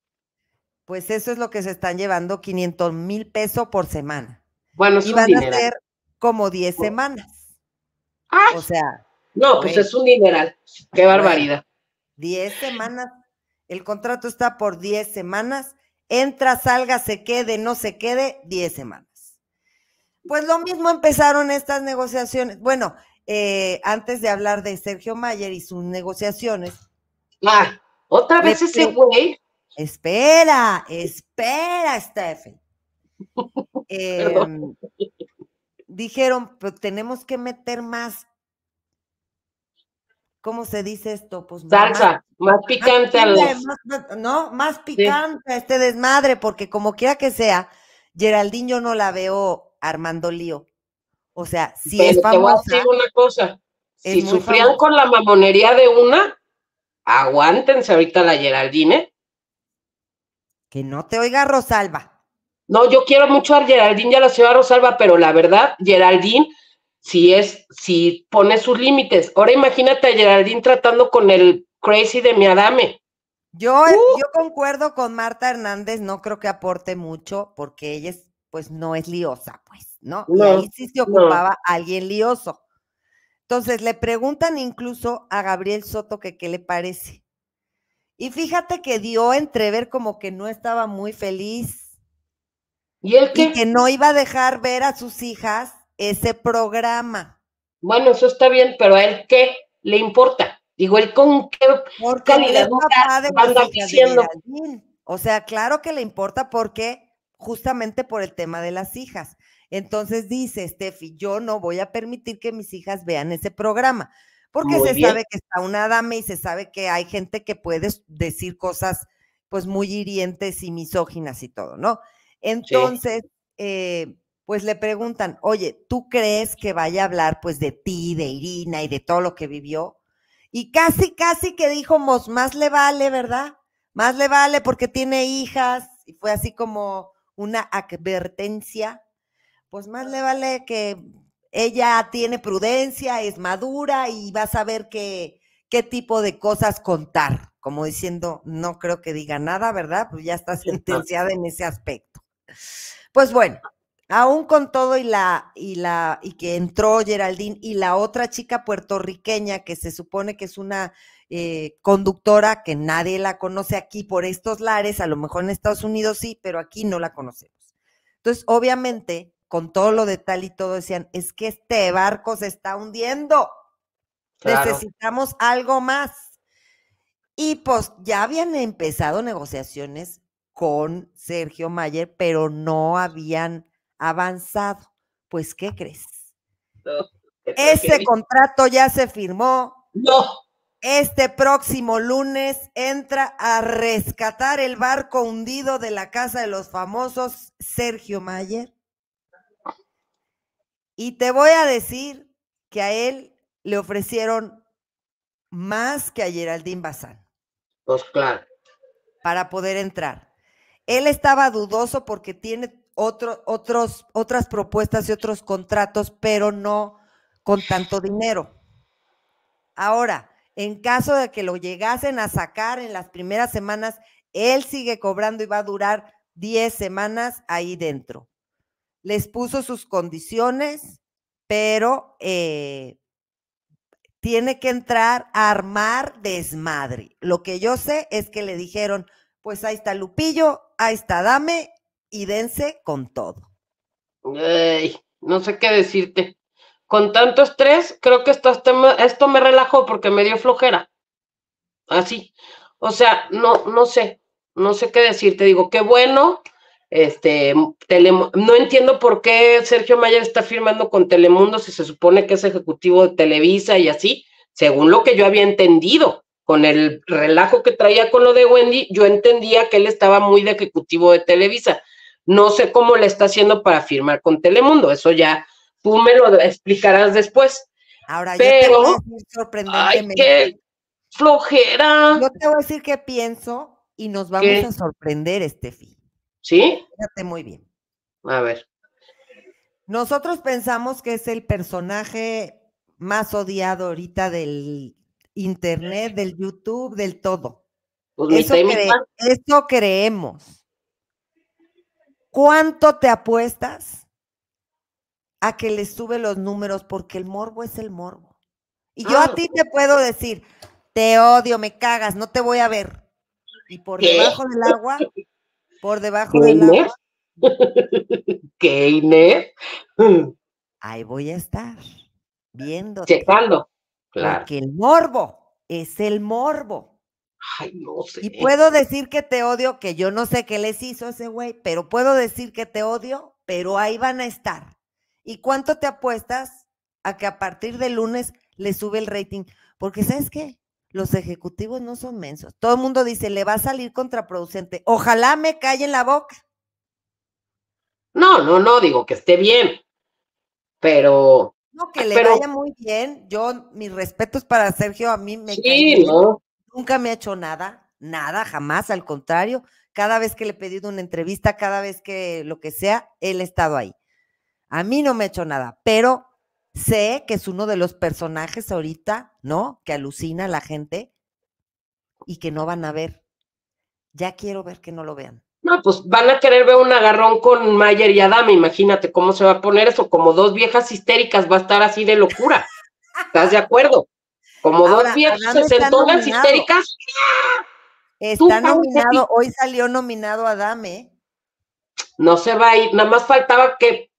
Pues eso es lo que se están llevando, 500 mil pesos por semana. Bueno, y van a ser como 10 semanas. o sea. No, pues, pues es un dineral. Qué barbaridad. 10 semanas el contrato está por 10 semanas. Entra, salga, se quede, no se quede, 10 semanas. Pues lo mismo empezaron estas negociaciones. Bueno, eh, antes de hablar de Sergio Mayer y sus negociaciones. Ah, otra vez ese este, güey. Espera, espera, Stephen. Em, dijeron, pues tenemos que meter más ¿cómo se dice esto? Pues más, picante no, más picante este desmadre, porque como quiera que sea, Geraldine yo no la veo armando lío. O sea, si es una cosa. Si sufrían con la mamonería de una, aguántense ahorita la Geraldine. ¿eh? Que no te oiga Rosalba. No, yo quiero mucho a Geraldine ya a la señora Rosalba, pero la verdad, Geraldine si es, si pone sus límites. Ahora imagínate a Geraldine tratando con el crazy de mi Adame. Yo, eh, uh. yo concuerdo con Marta Hernández, no creo que aporte mucho porque ella es, pues no es liosa, pues, ¿no? ahí sí se ocupaba alguien lioso. Entonces le preguntan incluso a Gabriel Soto que qué le parece. Y fíjate que dio entrever como que no estaba muy feliz. ¿Y, él que... que no iba a dejar ver a sus hijas ese programa. Bueno, eso está bien, pero a él qué le importa. Digo, él con qué porque calidad anda diciendo. O sea, claro que le importa porque justamente por el tema de las hijas. Entonces dice Steffi, yo no voy a permitir que mis hijas vean ese programa, porque se sabe que está una dama y se sabe que hay gente que puede decir cosas pues muy hirientes y misóginas y todo, ¿no? Entonces, eh, pues le preguntan, oye, ¿tú crees que vaya a hablar pues de ti, de Irina y de todo lo que vivió? Y casi, casi que dijo, más le vale, ¿verdad? Más le vale porque tiene hijas. Y fue así como una advertencia. Pues más le vale que ella tiene prudencia, es madura y va a saber qué tipo de cosas contar. Como diciendo, no creo que diga nada, ¿verdad? Pues ya está sentenciada en ese aspecto. Pues bueno, aún con todo y la, y la, y que entró Geraldine y la otra chica puertorriqueña que se supone que es una eh, conductora que nadie la conoce aquí por estos lares, a lo mejor en Estados Unidos sí, pero aquí no la conocemos. Entonces, obviamente, con todo lo de tal y todo, decían, es que este barco se está hundiendo, necesitamos algo más. Y pues ya habían empezado negociaciones con Sergio Mayer, pero no habían avanzado. Pues, ¿qué crees? Ese contrato ya se firmó. No. Este próximo lunes entra a rescatar el barco hundido de la casa de los famosos Sergio Mayer. Y te voy a decir que a él le ofrecieron más que a Geraldine Bazán. Pues claro. Para poder entrar. Él estaba dudoso porque tiene otros, otras propuestas y otros contratos, pero no con tanto dinero. Ahora, en caso de que lo llegasen a sacar en las primeras semanas, él sigue cobrando y va a durar 10 semanas ahí dentro. Les puso sus condiciones, pero eh, tiene que entrar a armar desmadre. Lo que yo sé es que le dijeron, pues ahí está Lupillo, ahí está Dame y dense con todo. no sé qué decirte. Con tanto estrés, creo que esto, esto me relajó porque me dio flojera. Así. O sea, no, no sé, no sé qué decirte. Digo, qué bueno. Este, no entiendo por qué Sergio Mayer está firmando con Telemundo si se supone que es ejecutivo de Televisa y así, según lo que yo había entendido con el relajo que traía con lo de Wendy, yo entendía que él estaba muy de ejecutivo de Televisa. No sé cómo le está haciendo para firmar con Telemundo, eso ya tú me lo explicarás después. Ahora, pero, yo a ay, qué flojera. Yo te voy a decir qué pienso y nos vamos a sorprender, Estefi. ¿Sí? Fíjate muy bien. A ver. Nosotros pensamos que es el personaje más odiado ahorita del internet, del YouTube, del todo. Pues, eso creemos. ¿Cuánto te apuestas a que le sube los números? Porque el morbo es el morbo. Y yo ah, a ti te puedo decir, te odio, me cagas, no te voy a ver. Y por debajo del agua, por debajo del agua. ¿Qué, Inés? Ahí voy a estar, viendo. Checando, claro. que el morbo es el morbo. Ay, no sé. Y puedo decir que te odio, que yo no sé qué les hizo ese güey, pero puedo decir que te odio, pero ahí van a estar. ¿Y cuánto te apuestas a que a partir del lunes le sube el rating? Porque sabes qué, los ejecutivos no son mensos. Todo el mundo dice, le va a salir contraproducente. Ojalá me calle en la boca. No, no, no, digo que esté bien, pero... No, que le vaya muy bien. Yo, mis respetos para Sergio, a mí me... Sí, ¿no? Nunca me ha hecho nada, nada, jamás, al contrario. Cada vez que le he pedido una entrevista, cada vez que lo que sea, él ha estado ahí. A mí no me ha hecho nada, pero sé que es uno de los personajes ahorita, ¿no? Que alucina a la gente y que no van a ver. Ya quiero ver que no lo vean. No, pues van a querer ver un agarrón con Mayer y Adame, imagínate cómo se va a poner eso, como dos viejas histéricas, va a estar así de locura. ¿Estás de acuerdo? Como Ahora, dos sentó sesentonas histéricas. Está nominado, hoy salió nominado Adame. ¿eh? No se va a ir, nada más faltaba que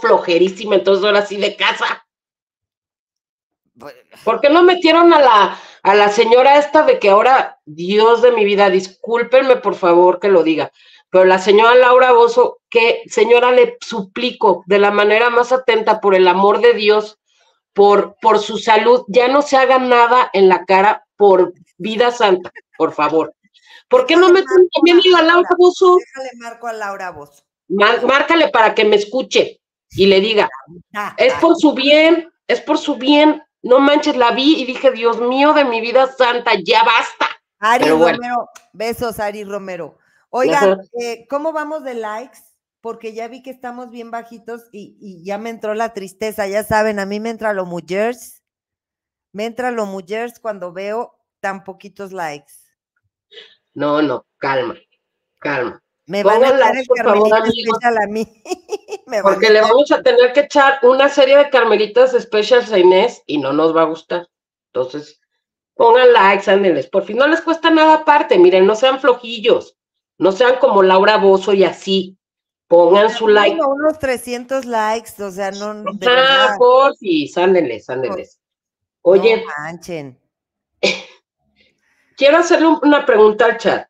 flojerísima, entonces ahora sí de casa. Pues, ¿Por qué no metieron a la, a la señora esta de que ahora, Dios de mi vida, discúlpenme por favor que lo diga, pero la señora Laura Bozo, que señora le suplico de la manera más atenta, por el amor de Dios, por, su salud, ya no se haga nada en la cara por vida santa, por favor. ¿Por qué no meten también a Laura Bozo? Déjale marco a Laura Bozo. márcale para que me escuche y le diga, ah, es ah, por su ah". bien, es por su bien. No manches, la vi y dije, Dios mío de mi vida santa, ya basta. Ari Romero, besos, Ari Romero. Oigan, eh, ¿cómo vamos de likes? porque ya vi que estamos bien bajitos y, ya me entró la tristeza, ya saben, a mí me entra lo mujeres, me entra lo mujeres cuando veo tan poquitos likes. No, no, calma, calma. Me van a dar por favor, a mí. porque le vamos a tener que echar una serie de carmelitas especiales a Inés y no nos va a gustar. Entonces, pongan likes, ándenles. Por fin no les cuesta nada aparte, miren, no sean flojillos, no sean como Laura Bozo y así. Pongan su like. unos 300 likes, o sea, no. Ah, por si sándenles, Oye. Quiero hacerle una pregunta al chat.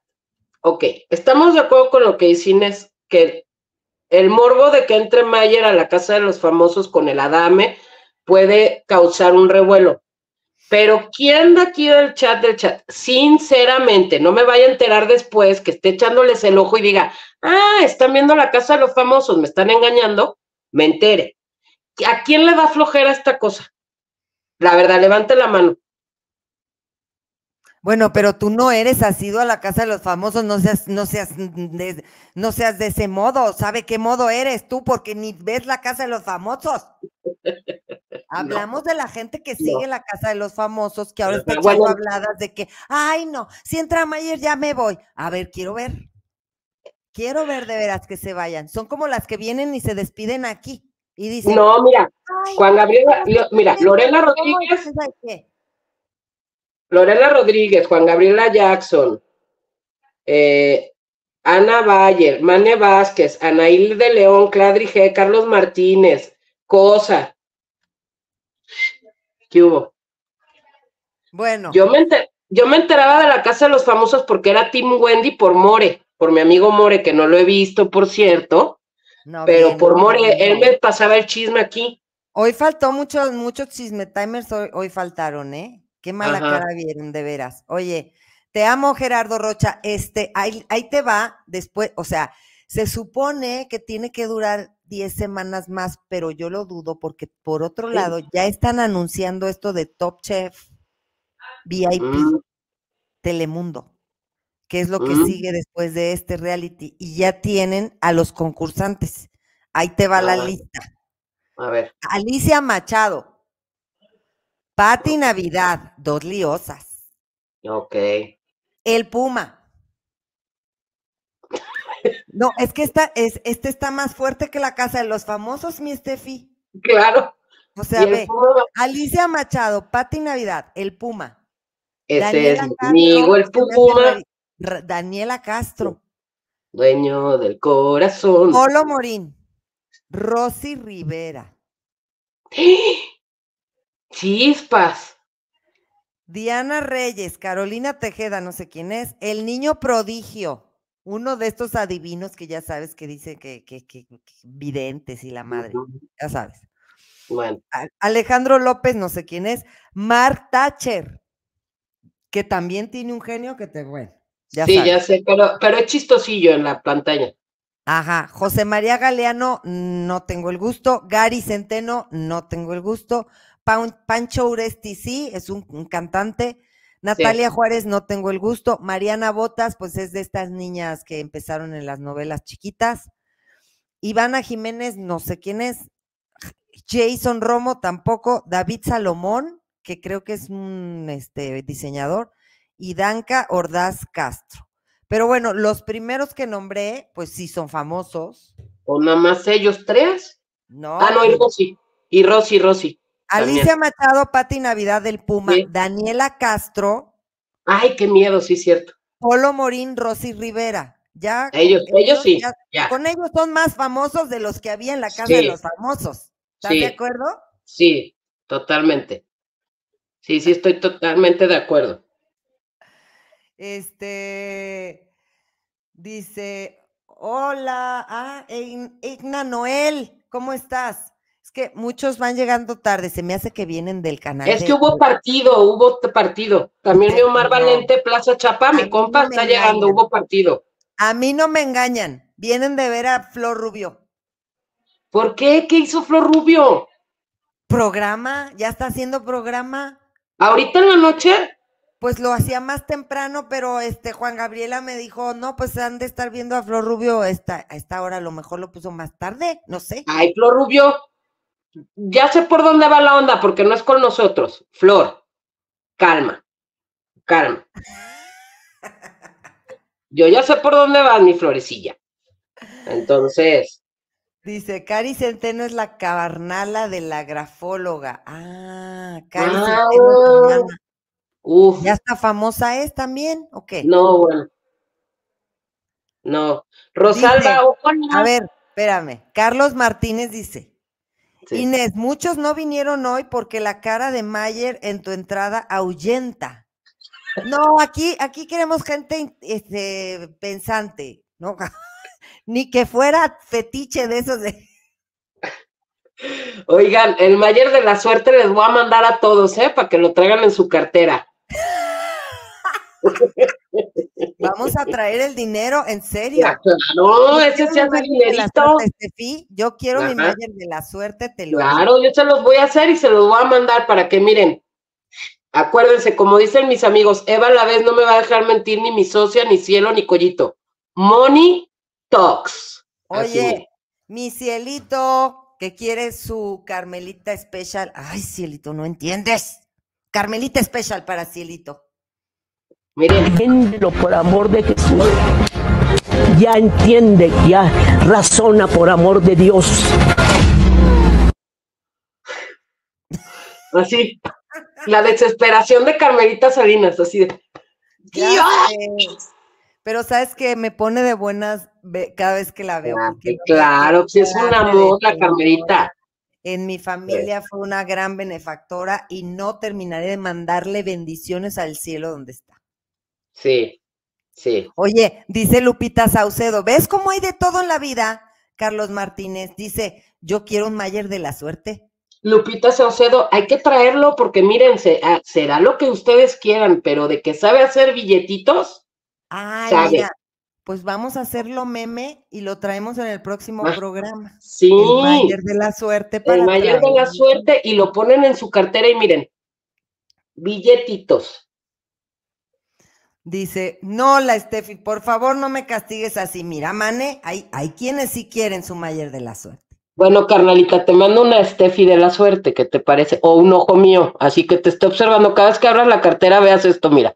Ok, estamos de acuerdo con lo que dice Inés, que el morbo de que entre Mayer a la casa de los famosos con el Adame puede causar un revuelo. Pero ¿quién de aquí del chat del chat? Sinceramente, no me vaya a enterar después que esté echándoles el ojo y diga, ah, están viendo la casa de los famosos, me están engañando, me entere. ¿A quién le da flojera esta cosa? La verdad, levante la mano. Bueno, pero tú no eres ido a la casa de los famosos, no seas, no seas, de, no seas de ese modo. ¿Sabe qué modo eres tú? Porque ni ves la casa de los famosos. Hablamos de la gente que sigue la casa de los famosos, que ahora está echando habladas de que, ay no, si entra Mayer ya me voy. A ver, quiero ver. Quiero ver de veras que se vayan. Son como las que vienen y se despiden aquí y dicen. No, mira, Juan Gabriel, mira, Lorena Rodríguez. Lorena Rodríguez, Juan Gabriela Jackson, eh, Ana Bayer, Mane Vázquez, Anaíl de León, Cladri Carlos Martínez, Cosa. ¿Qué hubo? Bueno. Yo me, yo me enteraba de la casa de los famosos porque era Tim Wendy por More, por mi amigo More, que no lo he visto, por cierto. pero por More, él me pasaba el chisme aquí. Hoy faltó muchos, chisme timers, hoy faltaron, ¿eh? Qué mala cara vieron, de veras. Oye, te amo, Gerardo Rocha. Este, ahí, ahí te va después, o sea, se supone que tiene que durar 10 semanas más, pero yo lo dudo porque por otro lado ya están anunciando esto de Top Chef VIP mm. Telemundo, que es lo que mm. sigue después de este reality y ya tienen a los concursantes. Ahí te va la ah. lista. A ver. Alicia Machado, Pati Navidad, dos liosas. Ok. El Puma. No, es que esta, es, este está más fuerte que la casa de los famosos, mi Steffi. Claro. O sea, ve, Alicia Machado, Pati Navidad, el Puma. Ese es mi amigo, el Puma. Daniela Castro. Dueño del corazón. Polo Morín. Rosy Rivera. ¡Ah! Chispas. Diana Reyes, Carolina Tejeda, no sé quién es, el niño prodigio, uno de estos adivinos que ya sabes que dice que, que, que, videntes y la madre, ya sabes. Bueno. Alejandro López, no sé quién es, Mark Thatcher, que también tiene un genio que te, bueno, ya Sí, ya sé, pero, pero es chistosillo en la pantalla. Ajá, José María Galeano, no tengo el gusto, Gary Centeno, no tengo el gusto, Pancho Uresti, sí, es un, cantante. Natalia Juárez, no tengo el gusto. Mariana Botas, pues es de estas niñas que empezaron en las novelas chiquitas. Ivana Jiménez, no sé quién es. Jason Romo, tampoco. David Salomón, que creo que es un este, diseñador. Y Danca Ordaz Castro. Pero bueno, los primeros que nombré, pues sí son famosos. ¿O nada más ellos tres? No. Ah, no, y Rosy. Y Rosy, Rosy. Alicia matado Machado, Pati Navidad del Puma, Daniela Castro. Ay, qué miedo, sí, cierto. Polo Morín, Rosy Rivera. Ya, ellos, ellos, sí. Con ellos son más famosos de los que había en la casa de los famosos. ¿Estás de acuerdo? Sí, totalmente. Sí, sí, estoy totalmente de acuerdo. Este dice: Hola, ah, Igna Noel, ¿cómo estás? que muchos van llegando tarde, se me hace que vienen del canal. Es que hubo partido, hubo partido. También mi Omar Valente, Plaza Chapa, mi compa está llegando, hubo partido. A mí no me engañan, vienen de ver a Flor Rubio. ¿Por qué? ¿Qué hizo Flor Rubio? Programa, ya está haciendo programa. ¿Ahorita en la noche? Pues lo hacía más temprano, pero este Juan Gabriela me dijo, no, pues han de estar viendo a Flor Rubio esta, a esta hora, a lo mejor lo puso más tarde, no sé. Ay, Flor Rubio, ya sé por dónde va la onda, porque no es con nosotros. Flor, calma, calma. Yo ya sé por dónde va mi florecilla. Entonces. Dice, Cari Centeno es la cabarnala de la grafóloga. Ah, Cari ah. ¿Ya está famosa es también o qué? No, bueno. No. Rosalba, A ver, espérame. Carlos Martínez dice, Inés, muchos no vinieron hoy porque la cara de Mayer en tu entrada ahuyenta. No, aquí, aquí queremos gente este, pensante, ¿no? Ni que fuera fetiche de esos Oigan, el Mayer de la suerte les voy a mandar a todos, ¿eh? Para que lo traigan en su cartera. Vamos a traer el dinero, en serio. No, ese sea el dinerito. yo quiero mi manager de la suerte, te lo Claro, yo se los voy a hacer y se los voy a mandar para que miren. Acuérdense, como dicen mis amigos, Eva a la vez no me va a dejar mentir ni mi socia, ni cielo, ni collito. Money Talks. Oye, mi cielito que quiere su Carmelita especial, Ay, cielito, no entiendes. Carmelita Special para cielito. Miren, entiéndelo por amor de Jesús. Ya entiende, ya razona por amor de Dios. Así, la desesperación de Carmelita Salinas, así de ¡Dios! Pero sabes que me pone de buenas cada vez que la veo. Claro, que es un amor la Carmelita. En mi familia fue una gran benefactora y no terminaré de mandarle bendiciones al cielo donde está. Sí, sí. Oye, dice Lupita Saucedo, ¿ves cómo hay de todo en la vida? Carlos Martínez dice, yo quiero un Mayer de la suerte. Lupita Saucedo, hay que traerlo porque miren, ah, será lo que ustedes quieran, pero de que sabe hacer billetitos, Ay, ah, sabe. pues vamos a hacerlo meme y lo traemos en el próximo ah, programa. Sí. El Mayer de la suerte. Para el Mayer de la suerte y lo ponen en su cartera y miren, billetitos. Dice, no, la Steffi, por favor no me castigues así. Mira, Mane, hay, hay quienes sí quieren su mayor de la suerte. Bueno, carnalita, te mando una Steffi de la suerte, ¿qué te parece? O un ojo mío, así que te estoy observando. Cada vez que abras la cartera, veas esto, mira.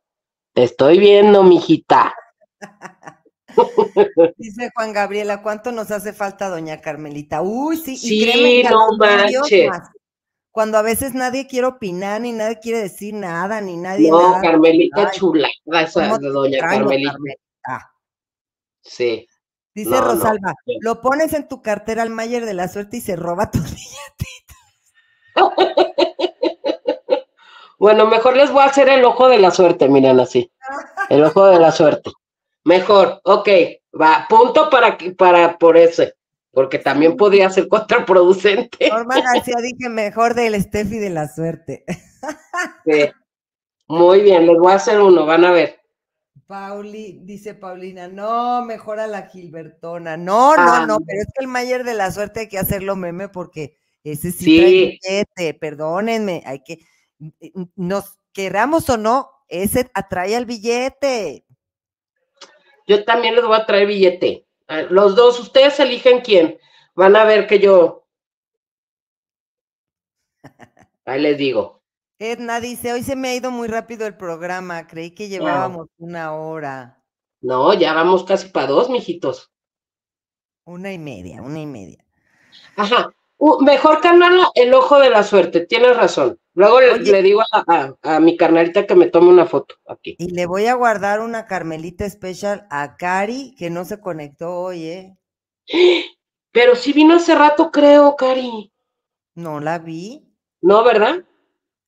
Te estoy viendo, mijita. Dice Juan Gabriela, ¿cuánto nos hace falta, doña Carmelita? Uy, sí, sí y no manches cuando a veces nadie quiere opinar, ni nadie quiere decir nada, ni nadie. No, Carmelita chula, esa de doña Carmelita. Sí. Dice Rosalba, lo pones en tu cartera al Mayer de la suerte y se roba tus bueno, mejor les voy a hacer el ojo de la suerte, miren así. El ojo de la suerte. Mejor, ok, va, punto para, para por ese porque también podría ser contraproducente. Norma García dije mejor del Steffi de la suerte. Muy bien, les voy a hacer uno, van a ver. Pauli, dice Paulina, no, mejor a la Gilbertona. No, no, ah. no, pero es que el Mayer de la suerte hay que hacerlo meme porque ese sí, sí. billete, perdónenme, hay que, nos queramos o no, ese atrae al billete. Yo también les voy a traer billete. Los dos, ustedes eligen quién. Van a ver que yo. Ahí les digo. Edna dice, hoy se me ha ido muy rápido el programa, creí que llevábamos una hora. No, ya vamos casi para dos, mijitos. Una y media, una y media. Ajá. mejor canal El Ojo de la Suerte, tienes razón. Luego le, digo a, mi carnalita que me tome una foto aquí. Y le voy a guardar una Carmelita especial a Cari, que no se conectó hoy, ¿eh? Pero sí vino hace rato, creo, Cari. No la vi. No, ¿verdad?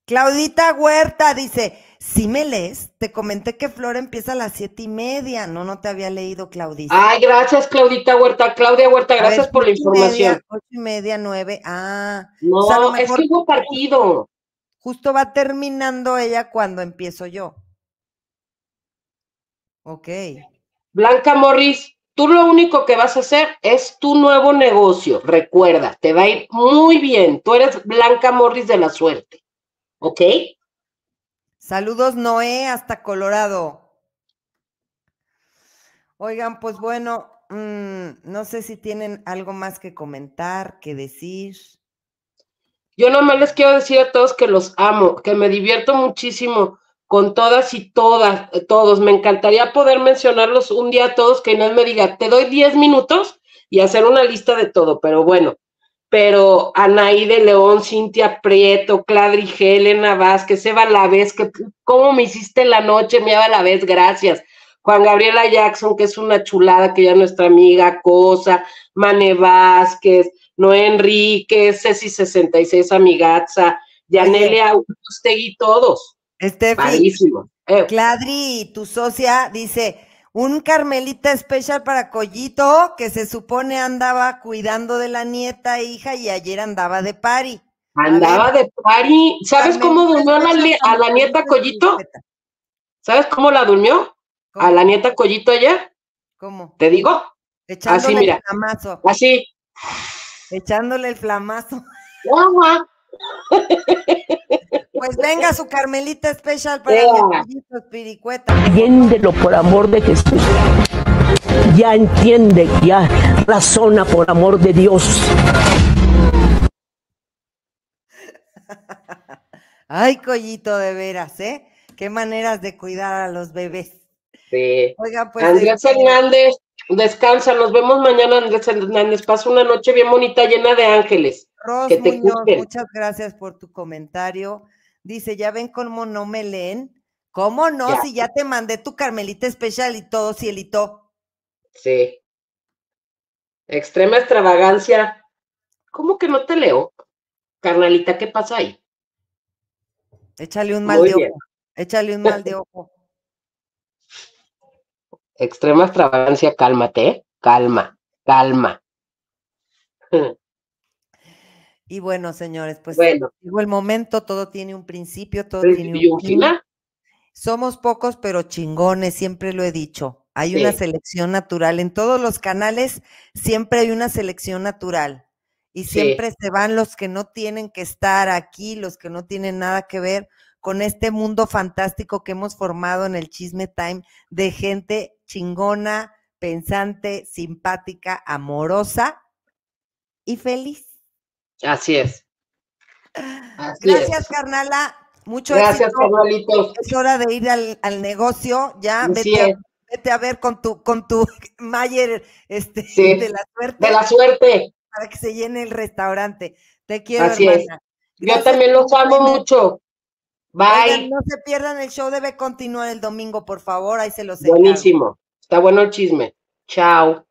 Claudita Huerta dice, si me lees, te comenté que Flora empieza a las siete y media. No, no te había leído, Claudita. Ay, gracias, Claudita Huerta. Claudia Huerta, gracias por la información. las ocho y media, nueve. Ah, no, es que hubo partido. Justo va terminando ella cuando empiezo yo. Ok. Blanca Morris, tú lo único que vas a hacer es tu nuevo negocio. Recuerda, te va a ir muy bien. Tú eres Blanca Morris de la suerte. ¿Ok? Saludos, Noé, hasta Colorado. Oigan, pues bueno, mm, no sé si tienen algo más que comentar, que decir. Yo nomás les quiero decir a todos que los amo, que me divierto muchísimo con todas y todas, eh, todos. Me encantaría poder mencionarlos un día a todos, que Inés me diga, te doy 10 minutos y hacer una lista de todo, pero bueno. Pero Anaí de León, Cintia Prieto, Cladri Helena Vázquez, Eva Lavés, que cómo me hiciste la noche, mi la Lavés, gracias. Juan Gabriela Jackson, que es una chulada, que ya nuestra amiga, Cosa, Mane Vázquez, Noé Enrique, Ceci 66 Amigatza, Yanele y todos. Este Padrísimo. Eh. Cladri, tu socia, dice, un Carmelita especial para Collito, que se supone andaba cuidando de la nieta hija y ayer andaba de pari. Andaba de pari. ¿Sabes cómo durmió a la, nieta Collito? ¿Sabes cómo la durmió? ¿A la nieta Collito allá? ¿Cómo? ¿Te digo? así, mira. Así. Echándole el flamazo. Pues venga su Carmelita especial para los piricuetas. Entiéndelo por amor de Jesús. Ya entiende, ya razona por amor de Dios. Ay, Collito, de veras, ¿eh? Qué maneras de cuidar a los bebés. Sí. Oiga, pues. Andrés este, Hernández Descansa, nos vemos mañana, Andrés Hernández. Pasa una noche bien bonita, llena de ángeles. muchas gracias por tu comentario. Dice, ya ven cómo no me leen. ¿Cómo no? Si ya te mandé tu Carmelita especial y todo, cielito. Sí. Extrema extravagancia. ¿Cómo que no te leo? Carnalita, ¿qué pasa ahí? Échale un mal de ojo. Échale un mal de ojo extrema extravagancia, cálmate, ¿eh? calma, calma. Y bueno, señores, pues digo el momento, todo tiene un principio, todo tiene un final. Somos pocos, pero chingones, siempre lo he dicho. Hay una selección natural. En todos los canales siempre hay una selección natural. Y siempre se van los que no tienen que estar aquí, los que no tienen nada que ver, con este mundo fantástico que hemos formado en el Chisme Time de gente chingona, pensante, simpática, amorosa y feliz. Así es. Gracias, carnala. Mucho Gracias, carnalitos. Es hora de ir al, negocio. Ya, vete a, ver con tu, con tu Mayer este, de la suerte. De la suerte. Para que se llene el restaurante. Te quiero, Así Yo también los amo mucho. Bye. no se pierdan, el show debe continuar el domingo, por favor, ahí se los encargo. Buenísimo, está bueno el chisme. Chao.